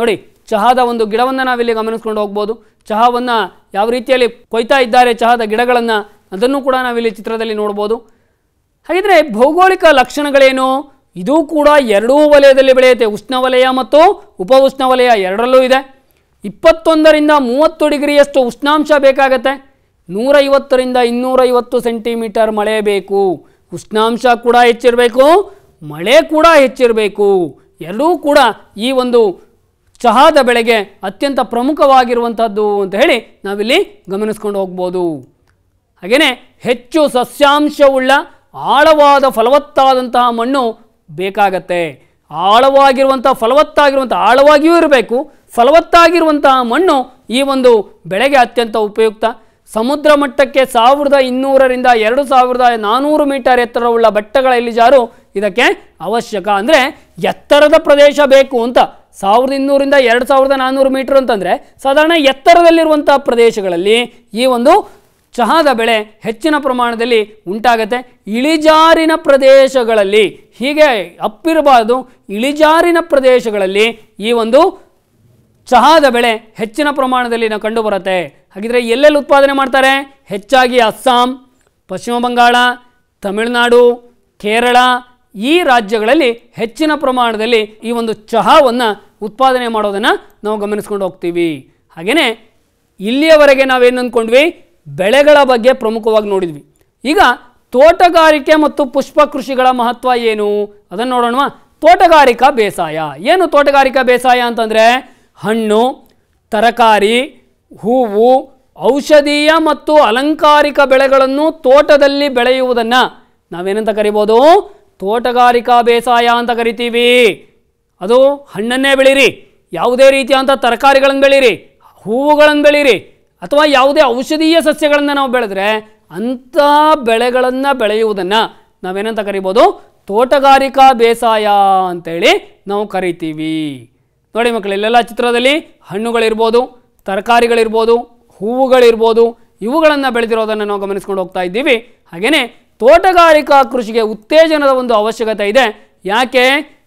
ನೋಡಿ ಚಹಾದ ಒಂದು ಗಿಡವನ್ನು ನಾವಿಲ್ಲಿ ಗಮನಿಸ್ಕೊಂಡು ಹೋಗ್ಬೋದು ಚಹಾವನ್ನು ಯಾವ ರೀತಿಯಲ್ಲಿ ಕೊಯ್ತಾ ಇದ್ದಾರೆ ಚಹಾದ ಗಿಡಗಳನ್ನು ಅದನ್ನು ಕೂಡ ನಾವಿಲ್ಲಿ ಚಿತ್ರದಲ್ಲಿ ನೋಡ್ಬೋದು ಹಾಗಿದ್ರೆ ಭೌಗೋಳಿಕ ಲಕ್ಷಣಗಳೇನು ಇದೂ ಕೂಡ ಎರಡೂ ವಲಯದಲ್ಲಿ ಬೆಳೆಯುತ್ತೆ ಉಷ್ಣವಲಯ ಮತ್ತು ವಲಯ ಎರಡರಲ್ಲೂ ಇದೆ ಇಪ್ಪತ್ತೊಂದರಿಂದ ಮೂವತ್ತು ಡಿಗ್ರಿಯಷ್ಟು ಉಷ್ಣಾಂಶ ಬೇಕಾಗತ್ತೆ ನೂರೈವತ್ತರಿಂದ ಇನ್ನೂರೈವತ್ತು ಸೆಂಟಿಮೀಟರ್ ಮಳೆ ಬೇಕು ಉಷ್ಣಾಂಶ ಕೂಡ ಹೆಚ್ಚಿರಬೇಕು ಮಳೆ ಕೂಡ ಹೆಚ್ಚಿರಬೇಕು ಎರಡೂ ಕೂಡ ಈ ಒಂದು ಚಹಾದ ಬೆಳೆಗೆ ಅತ್ಯಂತ ಪ್ರಮುಖವಾಗಿರುವಂಥದ್ದು ಅಂತ ಹೇಳಿ ನಾವಿಲ್ಲಿ ಗಮನಿಸ್ಕೊಂಡು ಹೋಗ್ಬೋದು ಹಾಗೆಯೇ ಹೆಚ್ಚು ಸಸ್ಯಾಂಶವುಳ್ಳ ಆಳವಾದ ಫಲವತ್ತಾದಂತಹ ಮಣ್ಣು ಬೇಕಾಗತ್ತೆ ಆಳವಾಗಿರುವಂಥ ಫಲವತ್ತಾಗಿರುವಂಥ ಆಳವಾಗಿಯೂ ಇರಬೇಕು ಫಲವತ್ತಾಗಿರುವಂತಹ ಮಣ್ಣು ಈ ಒಂದು ಬೆಳೆಗೆ ಅತ್ಯಂತ ಉಪಯುಕ್ತ ಸಮುದ್ರ ಮಟ್ಟಕ್ಕೆ ಸಾವಿರದ ಇನ್ನೂರರಿಂದ ಎರಡು ಸಾವಿರದ ನಾನ್ನೂರು ಮೀಟರ್ ಎತ್ತರವುಳ್ಳ ಬೆಟ್ಟಗಳ ಇಳಿಜಾರು ಇದಕ್ಕೆ ಅವಶ್ಯಕ ಅಂದರೆ ಎತ್ತರದ ಪ್ರದೇಶ ಬೇಕು ಅಂತ ಸಾವಿರದ ಇನ್ನೂರಿಂದ ಎರಡು ಸಾವಿರದ ನಾನ್ನೂರು ಮೀಟ್ರ್ ಅಂತಂದರೆ ಸಾಧಾರಣ ಎತ್ತರದಲ್ಲಿರುವಂಥ ಪ್ರದೇಶಗಳಲ್ಲಿ ಈ ಒಂದು ಚಹಾದ ಬೆಳೆ ಹೆಚ್ಚಿನ ಪ್ರಮಾಣದಲ್ಲಿ ಉಂಟಾಗತ್ತೆ ಇಳಿಜಾರಿನ ಪ್ರದೇಶಗಳಲ್ಲಿ ಹೀಗೆ ಅಪ್ಪಿರಬಾರದು ಇಳಿಜಾರಿನ ಪ್ರದೇಶಗಳಲ್ಲಿ ಈ ಒಂದು ಚಹಾದ ಬೆಳೆ ಹೆಚ್ಚಿನ ಪ್ರಮಾಣದಲ್ಲಿ ನಾವು ಕಂಡುಬರುತ್ತೆ ಹಾಗಿದ್ರೆ ಎಲ್ಲೆಲ್ಲಿ ಉತ್ಪಾದನೆ ಮಾಡ್ತಾರೆ ಹೆಚ್ಚಾಗಿ ಅಸ್ಸಾಂ ಪಶ್ಚಿಮ ಬಂಗಾಳ ತಮಿಳುನಾಡು ಕೇರಳ ಈ ರಾಜ್ಯಗಳಲ್ಲಿ ಹೆಚ್ಚಿನ ಪ್ರಮಾಣದಲ್ಲಿ ಈ ಒಂದು ಚಹಾವನ್ನು ಉತ್ಪಾದನೆ ಮಾಡೋದನ್ನು ನಾವು ಗಮನಿಸ್ಕೊಂಡು ಹೋಗ್ತೀವಿ ಹಾಗೆಯೇ ಇಲ್ಲಿಯವರೆಗೆ ನಾವೇನು ಅಂದ್ಕೊಂಡ್ವಿ ಬೆಳೆಗಳ ಬಗ್ಗೆ ಪ್ರಮುಖವಾಗಿ ನೋಡಿದ್ವಿ ಈಗ ತೋಟಗಾರಿಕೆ ಮತ್ತು ಪುಷ್ಪ ಕೃಷಿಗಳ ಮಹತ್ವ ಏನು ಅದನ್ನು ನೋಡೋಣ ತೋಟಗಾರಿಕಾ ಬೇಸಾಯ ಏನು ತೋಟಗಾರಿಕಾ ಬೇಸಾಯ ಅಂತಂದರೆ ಹಣ್ಣು ತರಕಾರಿ ಹೂವು ಔಷಧೀಯ ಮತ್ತು ಅಲಂಕಾರಿಕ ಬೆಳೆಗಳನ್ನು ತೋಟದಲ್ಲಿ ಬೆಳೆಯುವುದನ್ನು ನಾವೇನಂತ ಕರಿಬೋದು ತೋಟಗಾರಿಕಾ ಬೇಸಾಯ ಅಂತ ಕರಿತೀವಿ ಅದು ಹಣ್ಣನ್ನೇ ಬೆಳೀರಿ ಯಾವುದೇ ರೀತಿಯಾದಂಥ ತರಕಾರಿಗಳನ್ನು ಬೆಳೀರಿ ಹೂವುಗಳನ್ನು ಬೆಳೀರಿ ಅಥವಾ ಯಾವುದೇ ಔಷಧೀಯ ಸಸ್ಯಗಳನ್ನು ನಾವು ಬೆಳೆದ್ರೆ ಅಂಥ ಬೆಳೆಗಳನ್ನು ಬೆಳೆಯುವುದನ್ನು ನಾವೇನಂತ ಕರಿಬೋದು ತೋಟಗಾರಿಕಾ ಬೇಸಾಯ ಅಂತೇಳಿ ನಾವು ಕರಿತೀವಿ ನೋಡಿ ಮಕ್ಕಳು ಇಲ್ಲೆಲ್ಲ ಚಿತ್ರದಲ್ಲಿ ಹಣ್ಣುಗಳಿರ್ಬೋದು ತರಕಾರಿಗಳಿರ್ಬೋದು ಹೂವುಗಳಿರ್ಬೋದು ಇವುಗಳನ್ನು ಬೆಳೆದಿರೋದನ್ನು ನಾವು ಗಮನಿಸ್ಕೊಂಡು ಹೋಗ್ತಾ ಇದ್ದೀವಿ ಹಾಗೆಯೇ ತೋಟಗಾರಿಕಾ ಕೃಷಿಗೆ ಉತ್ತೇಜನದ ಒಂದು ಅವಶ್ಯಕತೆ ಇದೆ ಯಾಕೆ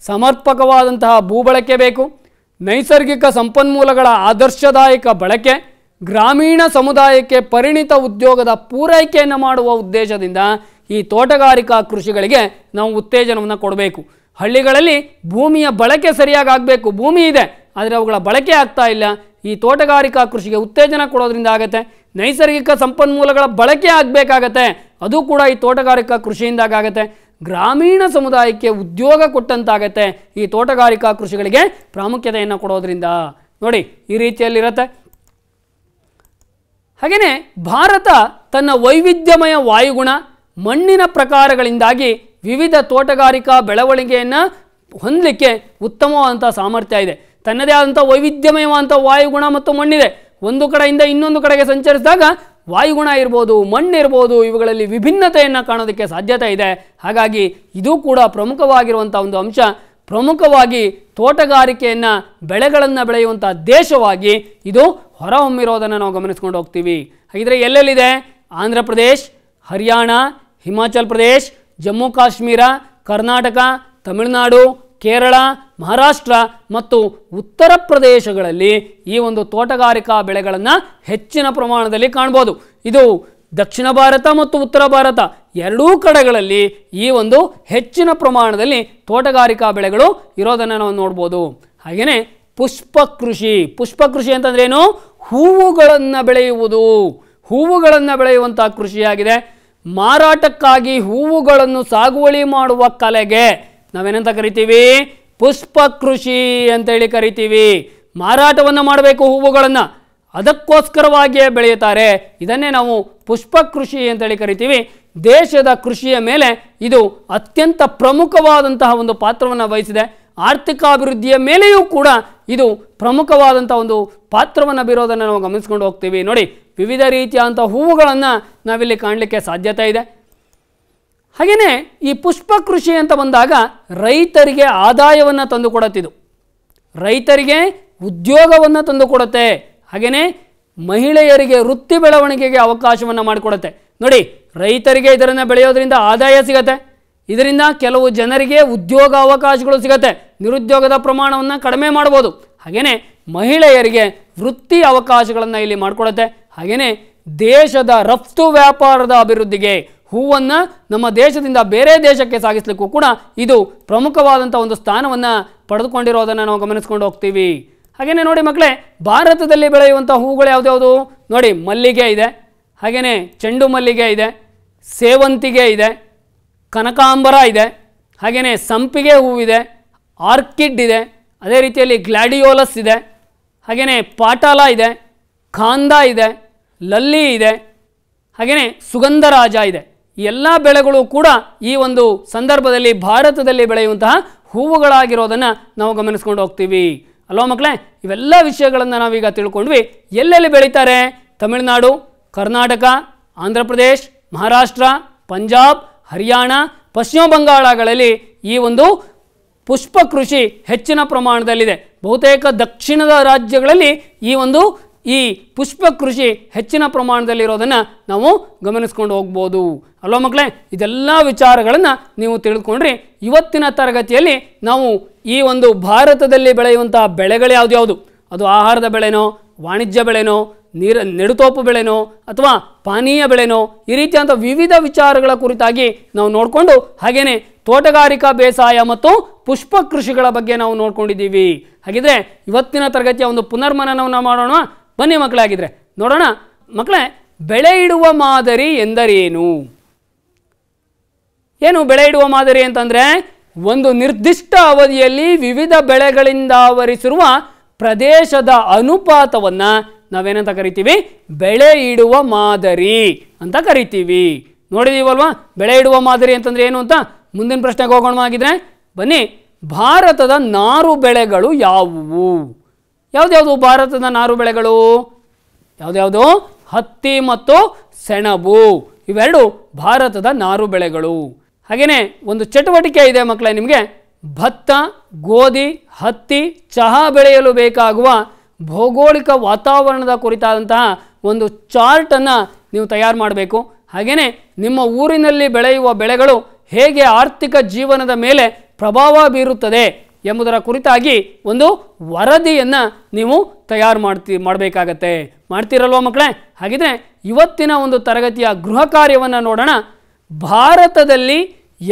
ಸಮರ್ಪಕವಾದಂತಹ ಭೂ ಬಳಕೆ ಬೇಕು ನೈಸರ್ಗಿಕ ಸಂಪನ್ಮೂಲಗಳ ಆದರ್ಶದಾಯಕ ಬಳಕೆ ಗ್ರಾಮೀಣ ಸಮುದಾಯಕ್ಕೆ ಪರಿಣಿತ ಉದ್ಯೋಗದ ಪೂರೈಕೆಯನ್ನು ಮಾಡುವ ಉದ್ದೇಶದಿಂದ ಈ ತೋಟಗಾರಿಕಾ ಕೃಷಿಗಳಿಗೆ ನಾವು ಉತ್ತೇಜನವನ್ನು ಕೊಡಬೇಕು ಹಳ್ಳಿಗಳಲ್ಲಿ ಭೂಮಿಯ ಬಳಕೆ ಸರಿಯಾಗಿ ಆಗಬೇಕು ಭೂಮಿ ಇದೆ ಆದರೆ ಅವುಗಳ ಬಳಕೆ ಆಗ್ತಾ ಇಲ್ಲ ಈ ತೋಟಗಾರಿಕಾ ಕೃಷಿಗೆ ಉತ್ತೇಜನ ಕೊಡೋದ್ರಿಂದ ಆಗುತ್ತೆ ನೈಸರ್ಗಿಕ ಸಂಪನ್ಮೂಲಗಳ ಬಳಕೆ ಆಗಬೇಕಾಗತ್ತೆ ಅದು ಕೂಡ ಈ ತೋಟಗಾರಿಕಾ ಕೃಷಿಯಿಂದಾಗತ್ತೆ ಗ್ರಾಮೀಣ ಸಮುದಾಯಕ್ಕೆ ಉದ್ಯೋಗ ಕೊಟ್ಟಂತಾಗತ್ತೆ ಈ ತೋಟಗಾರಿಕಾ ಕೃಷಿಗಳಿಗೆ ಪ್ರಾಮುಖ್ಯತೆಯನ್ನು ಕೊಡೋದ್ರಿಂದ ನೋಡಿ ಈ ರೀತಿಯಲ್ಲಿರತ್ತೆ ಹಾಗೆಯೇ ಭಾರತ ತನ್ನ ವೈವಿಧ್ಯಮಯ ವಾಯುಗುಣ ಮಣ್ಣಿನ ಪ್ರಕಾರಗಳಿಂದಾಗಿ ವಿವಿಧ ತೋಟಗಾರಿಕಾ ಬೆಳವಣಿಗೆಯನ್ನು ಹೊಂದಲಿಕ್ಕೆ ಉತ್ತಮವಾದಂಥ ಸಾಮರ್ಥ್ಯ ಇದೆ ತನ್ನದೇ ಆದಂಥ ವೈವಿಧ್ಯಮಯವಾದಂಥ ವಾಯುಗುಣ ಮತ್ತು ಮಣ್ಣಿದೆ ಒಂದು ಕಡೆಯಿಂದ ಇನ್ನೊಂದು ಕಡೆಗೆ ಸಂಚರಿಸಿದಾಗ ವಾಯುಗುಣ ಇರ್ಬೋದು ಮಣ್ಣಿರ್ಬೋದು ಇವುಗಳಲ್ಲಿ ವಿಭಿನ್ನತೆಯನ್ನು ಕಾಣೋದಕ್ಕೆ ಸಾಧ್ಯತೆ ಇದೆ ಹಾಗಾಗಿ ಇದು ಕೂಡ ಪ್ರಮುಖವಾಗಿರುವಂಥ ಒಂದು ಅಂಶ ಪ್ರಮುಖವಾಗಿ ತೋಟಗಾರಿಕೆಯನ್ನು ಬೆಳೆಗಳನ್ನು ಬೆಳೆಯುವಂಥ ದೇಶವಾಗಿ ಇದು ಹೊರಹೊಮ್ಮಿರೋದನ್ನು ನಾವು ಗಮನಿಸ್ಕೊಂಡು ಹೋಗ್ತೀವಿ ಹಾಗಿದ್ರೆ ಎಲ್ಲೆಲ್ಲಿದೆ ಆಂಧ್ರ ಪ್ರದೇಶ್ ಹರಿಯಾಣ ಹಿಮಾಚಲ್ ಪ್ರದೇಶ್ ಜಮ್ಮು ಕಾಶ್ಮೀರ ಕರ್ನಾಟಕ ತಮಿಳುನಾಡು ಕೇರಳ ಮಹಾರಾಷ್ಟ್ರ ಮತ್ತು ಉತ್ತರ ಪ್ರದೇಶಗಳಲ್ಲಿ ಈ ಒಂದು ತೋಟಗಾರಿಕಾ ಬೆಳೆಗಳನ್ನು ಹೆಚ್ಚಿನ ಪ್ರಮಾಣದಲ್ಲಿ ಕಾಣ್ಬೋದು ಇದು ದಕ್ಷಿಣ ಭಾರತ ಮತ್ತು ಉತ್ತರ ಭಾರತ ಎರಡೂ ಕಡೆಗಳಲ್ಲಿ ಈ ಒಂದು ಹೆಚ್ಚಿನ ಪ್ರಮಾಣದಲ್ಲಿ ತೋಟಗಾರಿಕಾ ಬೆಳೆಗಳು ಇರೋದನ್ನು ನಾವು ನೋಡ್ಬೋದು ಹಾಗೆಯೇ ಪುಷ್ಪ ಕೃಷಿ ಪುಷ್ಪ ಕೃಷಿ ಅಂತಂದ್ರೆ ಏನು ಹೂವುಗಳನ್ನು ಬೆಳೆಯುವುದು ಹೂವುಗಳನ್ನು ಬೆಳೆಯುವಂತಹ ಕೃಷಿಯಾಗಿದೆ ಮಾರಾಟಕ್ಕಾಗಿ ಹೂವುಗಳನ್ನು ಸಾಗುವಳಿ ಮಾಡುವ ಕಲೆಗೆ ನಾವೇನಂತ ಕರಿತೀವಿ ಪುಷ್ಪ ಕೃಷಿ ಅಂತೇಳಿ ಕರಿತೀವಿ ಮಾರಾಟವನ್ನು ಮಾಡಬೇಕು ಹೂವುಗಳನ್ನು ಅದಕ್ಕೋಸ್ಕರವಾಗಿಯೇ ಬೆಳೆಯುತ್ತಾರೆ ಇದನ್ನೇ ನಾವು ಪುಷ್ಪ ಕೃಷಿ ಅಂತೇಳಿ ಕರಿತೀವಿ ದೇಶದ ಕೃಷಿಯ ಮೇಲೆ ಇದು ಅತ್ಯಂತ ಪ್ರಮುಖವಾದಂತಹ ಒಂದು ಪಾತ್ರವನ್ನು ವಹಿಸಿದೆ ಆರ್ಥಿಕ ಅಭಿವೃದ್ಧಿಯ ಮೇಲೆಯೂ ಕೂಡ ಇದು ಪ್ರಮುಖವಾದಂಥ ಒಂದು ಪಾತ್ರವನ್ನು ಬೀರೋದನ್ನು ನಾವು ಗಮನಿಸ್ಕೊಂಡು ಹೋಗ್ತೀವಿ ನೋಡಿ ವಿವಿಧ ರೀತಿಯಾದಂಥ ಹೂವುಗಳನ್ನು ನಾವಿಲ್ಲಿ ಕಾಣಲಿಕ್ಕೆ ಸಾಧ್ಯತೆ ಇದೆ ಹಾಗೆಯೇ ಈ ಪುಷ್ಪ ಕೃಷಿ ಅಂತ ಬಂದಾಗ ರೈತರಿಗೆ ಆದಾಯವನ್ನು ತಂದುಕೊಡತ್ತಿದು ರೈತರಿಗೆ ಉದ್ಯೋಗವನ್ನು ತಂದುಕೊಡುತ್ತೆ ಹಾಗೆಯೇ ಮಹಿಳೆಯರಿಗೆ ವೃತ್ತಿ ಬೆಳವಣಿಗೆಗೆ ಅವಕಾಶವನ್ನು ಮಾಡಿಕೊಡುತ್ತೆ ನೋಡಿ ರೈತರಿಗೆ ಇದನ್ನು ಬೆಳೆಯೋದ್ರಿಂದ ಆದಾಯ ಸಿಗತ್ತೆ ಇದರಿಂದ ಕೆಲವು ಜನರಿಗೆ ಉದ್ಯೋಗ ಅವಕಾಶಗಳು ಸಿಗುತ್ತೆ ನಿರುದ್ಯೋಗದ ಪ್ರಮಾಣವನ್ನು ಕಡಿಮೆ ಮಾಡ್ಬೋದು ಹಾಗೆಯೇ ಮಹಿಳೆಯರಿಗೆ ವೃತ್ತಿ ಅವಕಾಶಗಳನ್ನು ಇಲ್ಲಿ ಮಾಡಿಕೊಡುತ್ತೆ ಹಾಗೆಯೇ ದೇಶದ ರಫ್ತು ವ್ಯಾಪಾರದ ಅಭಿವೃದ್ಧಿಗೆ ಹೂವನ್ನು ನಮ್ಮ ದೇಶದಿಂದ ಬೇರೆ ದೇಶಕ್ಕೆ ಸಾಗಿಸ್ಲಿಕ್ಕೂ ಕೂಡ ಇದು ಪ್ರಮುಖವಾದಂಥ ಒಂದು ಸ್ಥಾನವನ್ನು ಪಡೆದುಕೊಂಡಿರೋದನ್ನು ನಾವು ಗಮನಿಸ್ಕೊಂಡು ಹೋಗ್ತೀವಿ ಹಾಗೆಯೇ ನೋಡಿ ಮಕ್ಕಳೇ ಭಾರತದಲ್ಲಿ ಬೆಳೆಯುವಂಥ ಹೂಗಳು ಯಾವುದ್ಯಾವುದು ನೋಡಿ ಮಲ್ಲಿಗೆ ಇದೆ ಹಾಗೆಯೇ ಚೆಂಡು ಮಲ್ಲಿಗೆ ಇದೆ ಸೇವಂತಿಗೆ ಇದೆ ಕನಕಾಂಬರ ಇದೆ ಹಾಗೆಯೇ ಸಂಪಿಗೆ ಹೂವಿದೆ ಆರ್ಕಿಡ್ ಇದೆ ಅದೇ ರೀತಿಯಲ್ಲಿ ಗ್ಲಾಡಿಯೋಲಸ್ ಇದೆ ಹಾಗೆಯೇ ಪಾಟಾಲ ಇದೆ ಖಾಂದ ಇದೆ ಲಲ್ಲಿ ಇದೆ ಹಾಗೆಯೇ ಸುಗಂಧರಾಜ ಇದೆ ಎಲ್ಲ ಬೆಳೆಗಳು ಕೂಡ ಈ ಒಂದು ಸಂದರ್ಭದಲ್ಲಿ ಭಾರತದಲ್ಲಿ ಬೆಳೆಯುವಂತಹ ಹೂವುಗಳಾಗಿರೋದನ್ನು ನಾವು ಗಮನಿಸ್ಕೊಂಡು ಹೋಗ್ತೀವಿ ಅಲ್ವಾ ಮಕ್ಕಳೇ ಇವೆಲ್ಲ ವಿಷಯಗಳನ್ನು ನಾವೀಗ ತಿಳ್ಕೊಂಡ್ವಿ ಎಲ್ಲೆಲ್ಲಿ ಬೆಳೀತಾರೆ ತಮಿಳುನಾಡು ಕರ್ನಾಟಕ ಆಂಧ್ರ ಪ್ರದೇಶ್ ಮಹಾರಾಷ್ಟ್ರ ಪಂಜಾಬ್ ಹರಿಯಾಣ ಪಶ್ಚಿಮ ಬಂಗಾಳಗಳಲ್ಲಿ ಈ ಒಂದು ಪುಷ್ಪ ಕೃಷಿ ಹೆಚ್ಚಿನ ಪ್ರಮಾಣದಲ್ಲಿದೆ ಬಹುತೇಕ ದಕ್ಷಿಣದ ರಾಜ್ಯಗಳಲ್ಲಿ ಈ ಒಂದು ಈ ಪುಷ್ಪ ಕೃಷಿ ಹೆಚ್ಚಿನ ಪ್ರಮಾಣದಲ್ಲಿರೋದನ್ನು ನಾವು ಗಮನಿಸ್ಕೊಂಡು ಹೋಗ್ಬೋದು ಅಲ್ವಾ ಮಕ್ಕಳೇ ಇದೆಲ್ಲ ವಿಚಾರಗಳನ್ನು ನೀವು ತಿಳ್ಕೊಂಡ್ರಿ ಇವತ್ತಿನ ತರಗತಿಯಲ್ಲಿ ನಾವು ಈ ಒಂದು ಭಾರತದಲ್ಲಿ ಬೆಳೆಯುವಂಥ ಬೆಳೆಗಳು ಯಾವುದ್ಯಾವುದು ಅದು ಆಹಾರದ ಬೆಳೆನೋ ವಾಣಿಜ್ಯ ಬೆಳೆನೋ ನೀರ ನೆಡುತೋಪು ಬೆಳೆನೋ ಅಥವಾ ಪಾನೀಯ ಬೆಳೆನೋ ಈ ರೀತಿಯಾದಂಥ ವಿವಿಧ ವಿಚಾರಗಳ ಕುರಿತಾಗಿ ನಾವು ನೋಡಿಕೊಂಡು ಹಾಗೆಯೇ ತೋಟಗಾರಿಕಾ ಬೇಸಾಯ ಮತ್ತು ಪುಷ್ಪ ಕೃಷಿಗಳ ಬಗ್ಗೆ ನಾವು ನೋಡ್ಕೊಂಡಿದ್ದೀವಿ ಹಾಗಿದ್ರೆ ಇವತ್ತಿನ ತರಗತಿಯ ಒಂದು ಪುನರ್ಮನನವನ್ನು ಮಾಡೋಣ ಬನ್ನಿ ಮಕ್ಕಳಾಗಿದ್ರೆ ನೋಡೋಣ ಮಕ್ಕಳೇ ಬೆಳೆ ಇಡುವ ಮಾದರಿ ಎಂದರೇನು ಏನು ಬೆಳೆ ಇಡುವ ಮಾದರಿ ಅಂತಂದರೆ ಒಂದು ನಿರ್ದಿಷ್ಟ ಅವಧಿಯಲ್ಲಿ ವಿವಿಧ ಬೆಳೆಗಳಿಂದ ಆವರಿಸಿರುವ ಪ್ರದೇಶದ ಅನುಪಾತವನ್ನು ನಾವೇನಂತ ಕರಿತೀವಿ ಬೆಳೆ ಇಡುವ ಮಾದರಿ ಅಂತ ಕರಿತೀವಿ ನೋಡಿದೀವಲ್ವಾ ಬೆಳೆ ಇಡುವ ಮಾದರಿ ಅಂತಂದರೆ ಏನು ಅಂತ ಮುಂದಿನ ಪ್ರಶ್ನೆಗೆ ಹೋಗೋಣ ಆಗಿದ್ರೆ ಬನ್ನಿ ಭಾರತದ ನಾರು ಬೆಳೆಗಳು ಯಾವುವು ಯಾವುದ್ಯಾವುದು ಭಾರತದ ನಾರು ಬೆಳೆಗಳು ಯಾವುದ್ಯಾವುದು ಹತ್ತಿ ಮತ್ತು ಸೆಣಬು ಇವೆರಡು ಭಾರತದ ನಾರು ಬೆಳೆಗಳು ಹಾಗೆಯೇ ಒಂದು ಚಟುವಟಿಕೆ ಇದೆ ಮಕ್ಕಳೇ ನಿಮಗೆ ಭತ್ತ ಗೋಧಿ ಹತ್ತಿ ಚಹಾ ಬೆಳೆಯಲು ಬೇಕಾಗುವ ಭೌಗೋಳಿಕ ವಾತಾವರಣದ ಕುರಿತಾದಂತಹ ಒಂದು ಚಾರ್ಟನ್ನು ನೀವು ತಯಾರು ಮಾಡಬೇಕು ಹಾಗೆಯೇ ನಿಮ್ಮ ಊರಿನಲ್ಲಿ ಬೆಳೆಯುವ ಬೆಳೆಗಳು ಹೇಗೆ ಆರ್ಥಿಕ ಜೀವನದ ಮೇಲೆ ಪ್ರಭಾವ ಬೀರುತ್ತದೆ ಎಂಬುದರ ಕುರಿತಾಗಿ ಒಂದು ವರದಿಯನ್ನು ನೀವು ತಯಾರು ಮಾಡ್ತಿ ಮಾಡಬೇಕಾಗತ್ತೆ ಮಾಡ್ತೀರಲ್ವ ಮಕ್ಕಳೇ ಹಾಗಿದ್ರೆ ಇವತ್ತಿನ ಒಂದು ತರಗತಿಯ ಗೃಹ ಕಾರ್ಯವನ್ನು ನೋಡೋಣ ಭಾರತದಲ್ಲಿ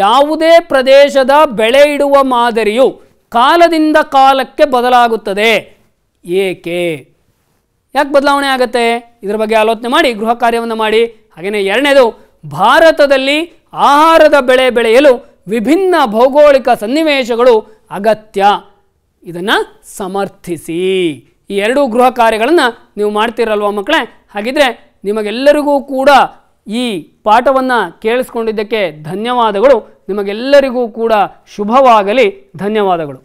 ಯಾವುದೇ ಪ್ರದೇಶದ ಬೆಳೆ ಇಡುವ ಮಾದರಿಯು ಕಾಲದಿಂದ ಕಾಲಕ್ಕೆ ಬದಲಾಗುತ್ತದೆ ಏಕೆ ಯಾಕೆ ಬದಲಾವಣೆ ಆಗುತ್ತೆ ಇದರ ಬಗ್ಗೆ ಆಲೋಚನೆ ಮಾಡಿ ಗೃಹ ಕಾರ್ಯವನ್ನು ಮಾಡಿ ಹಾಗೆಯೇ ಎರಡನೇದು ಭಾರತದಲ್ಲಿ ಆಹಾರದ ಬೆಳೆ ಬೆಳೆಯಲು ವಿಭಿನ್ನ ಭೌಗೋಳಿಕ ಸನ್ನಿವೇಶಗಳು ಅಗತ್ಯ ಇದನ್ನು ಸಮರ್ಥಿಸಿ ಈ ಎರಡೂ ಗೃಹ ಕಾರ್ಯಗಳನ್ನು ನೀವು ಮಾಡ್ತೀರಲ್ವ ಮಕ್ಕಳೇ ಹಾಗಿದ್ರೆ ನಿಮಗೆಲ್ಲರಿಗೂ ಕೂಡ ಈ ಪಾಠವನ್ನು ಕೇಳಿಸ್ಕೊಂಡಿದ್ದಕ್ಕೆ ಧನ್ಯವಾದಗಳು ನಿಮಗೆಲ್ಲರಿಗೂ ಕೂಡ ಶುಭವಾಗಲಿ ಧನ್ಯವಾದಗಳು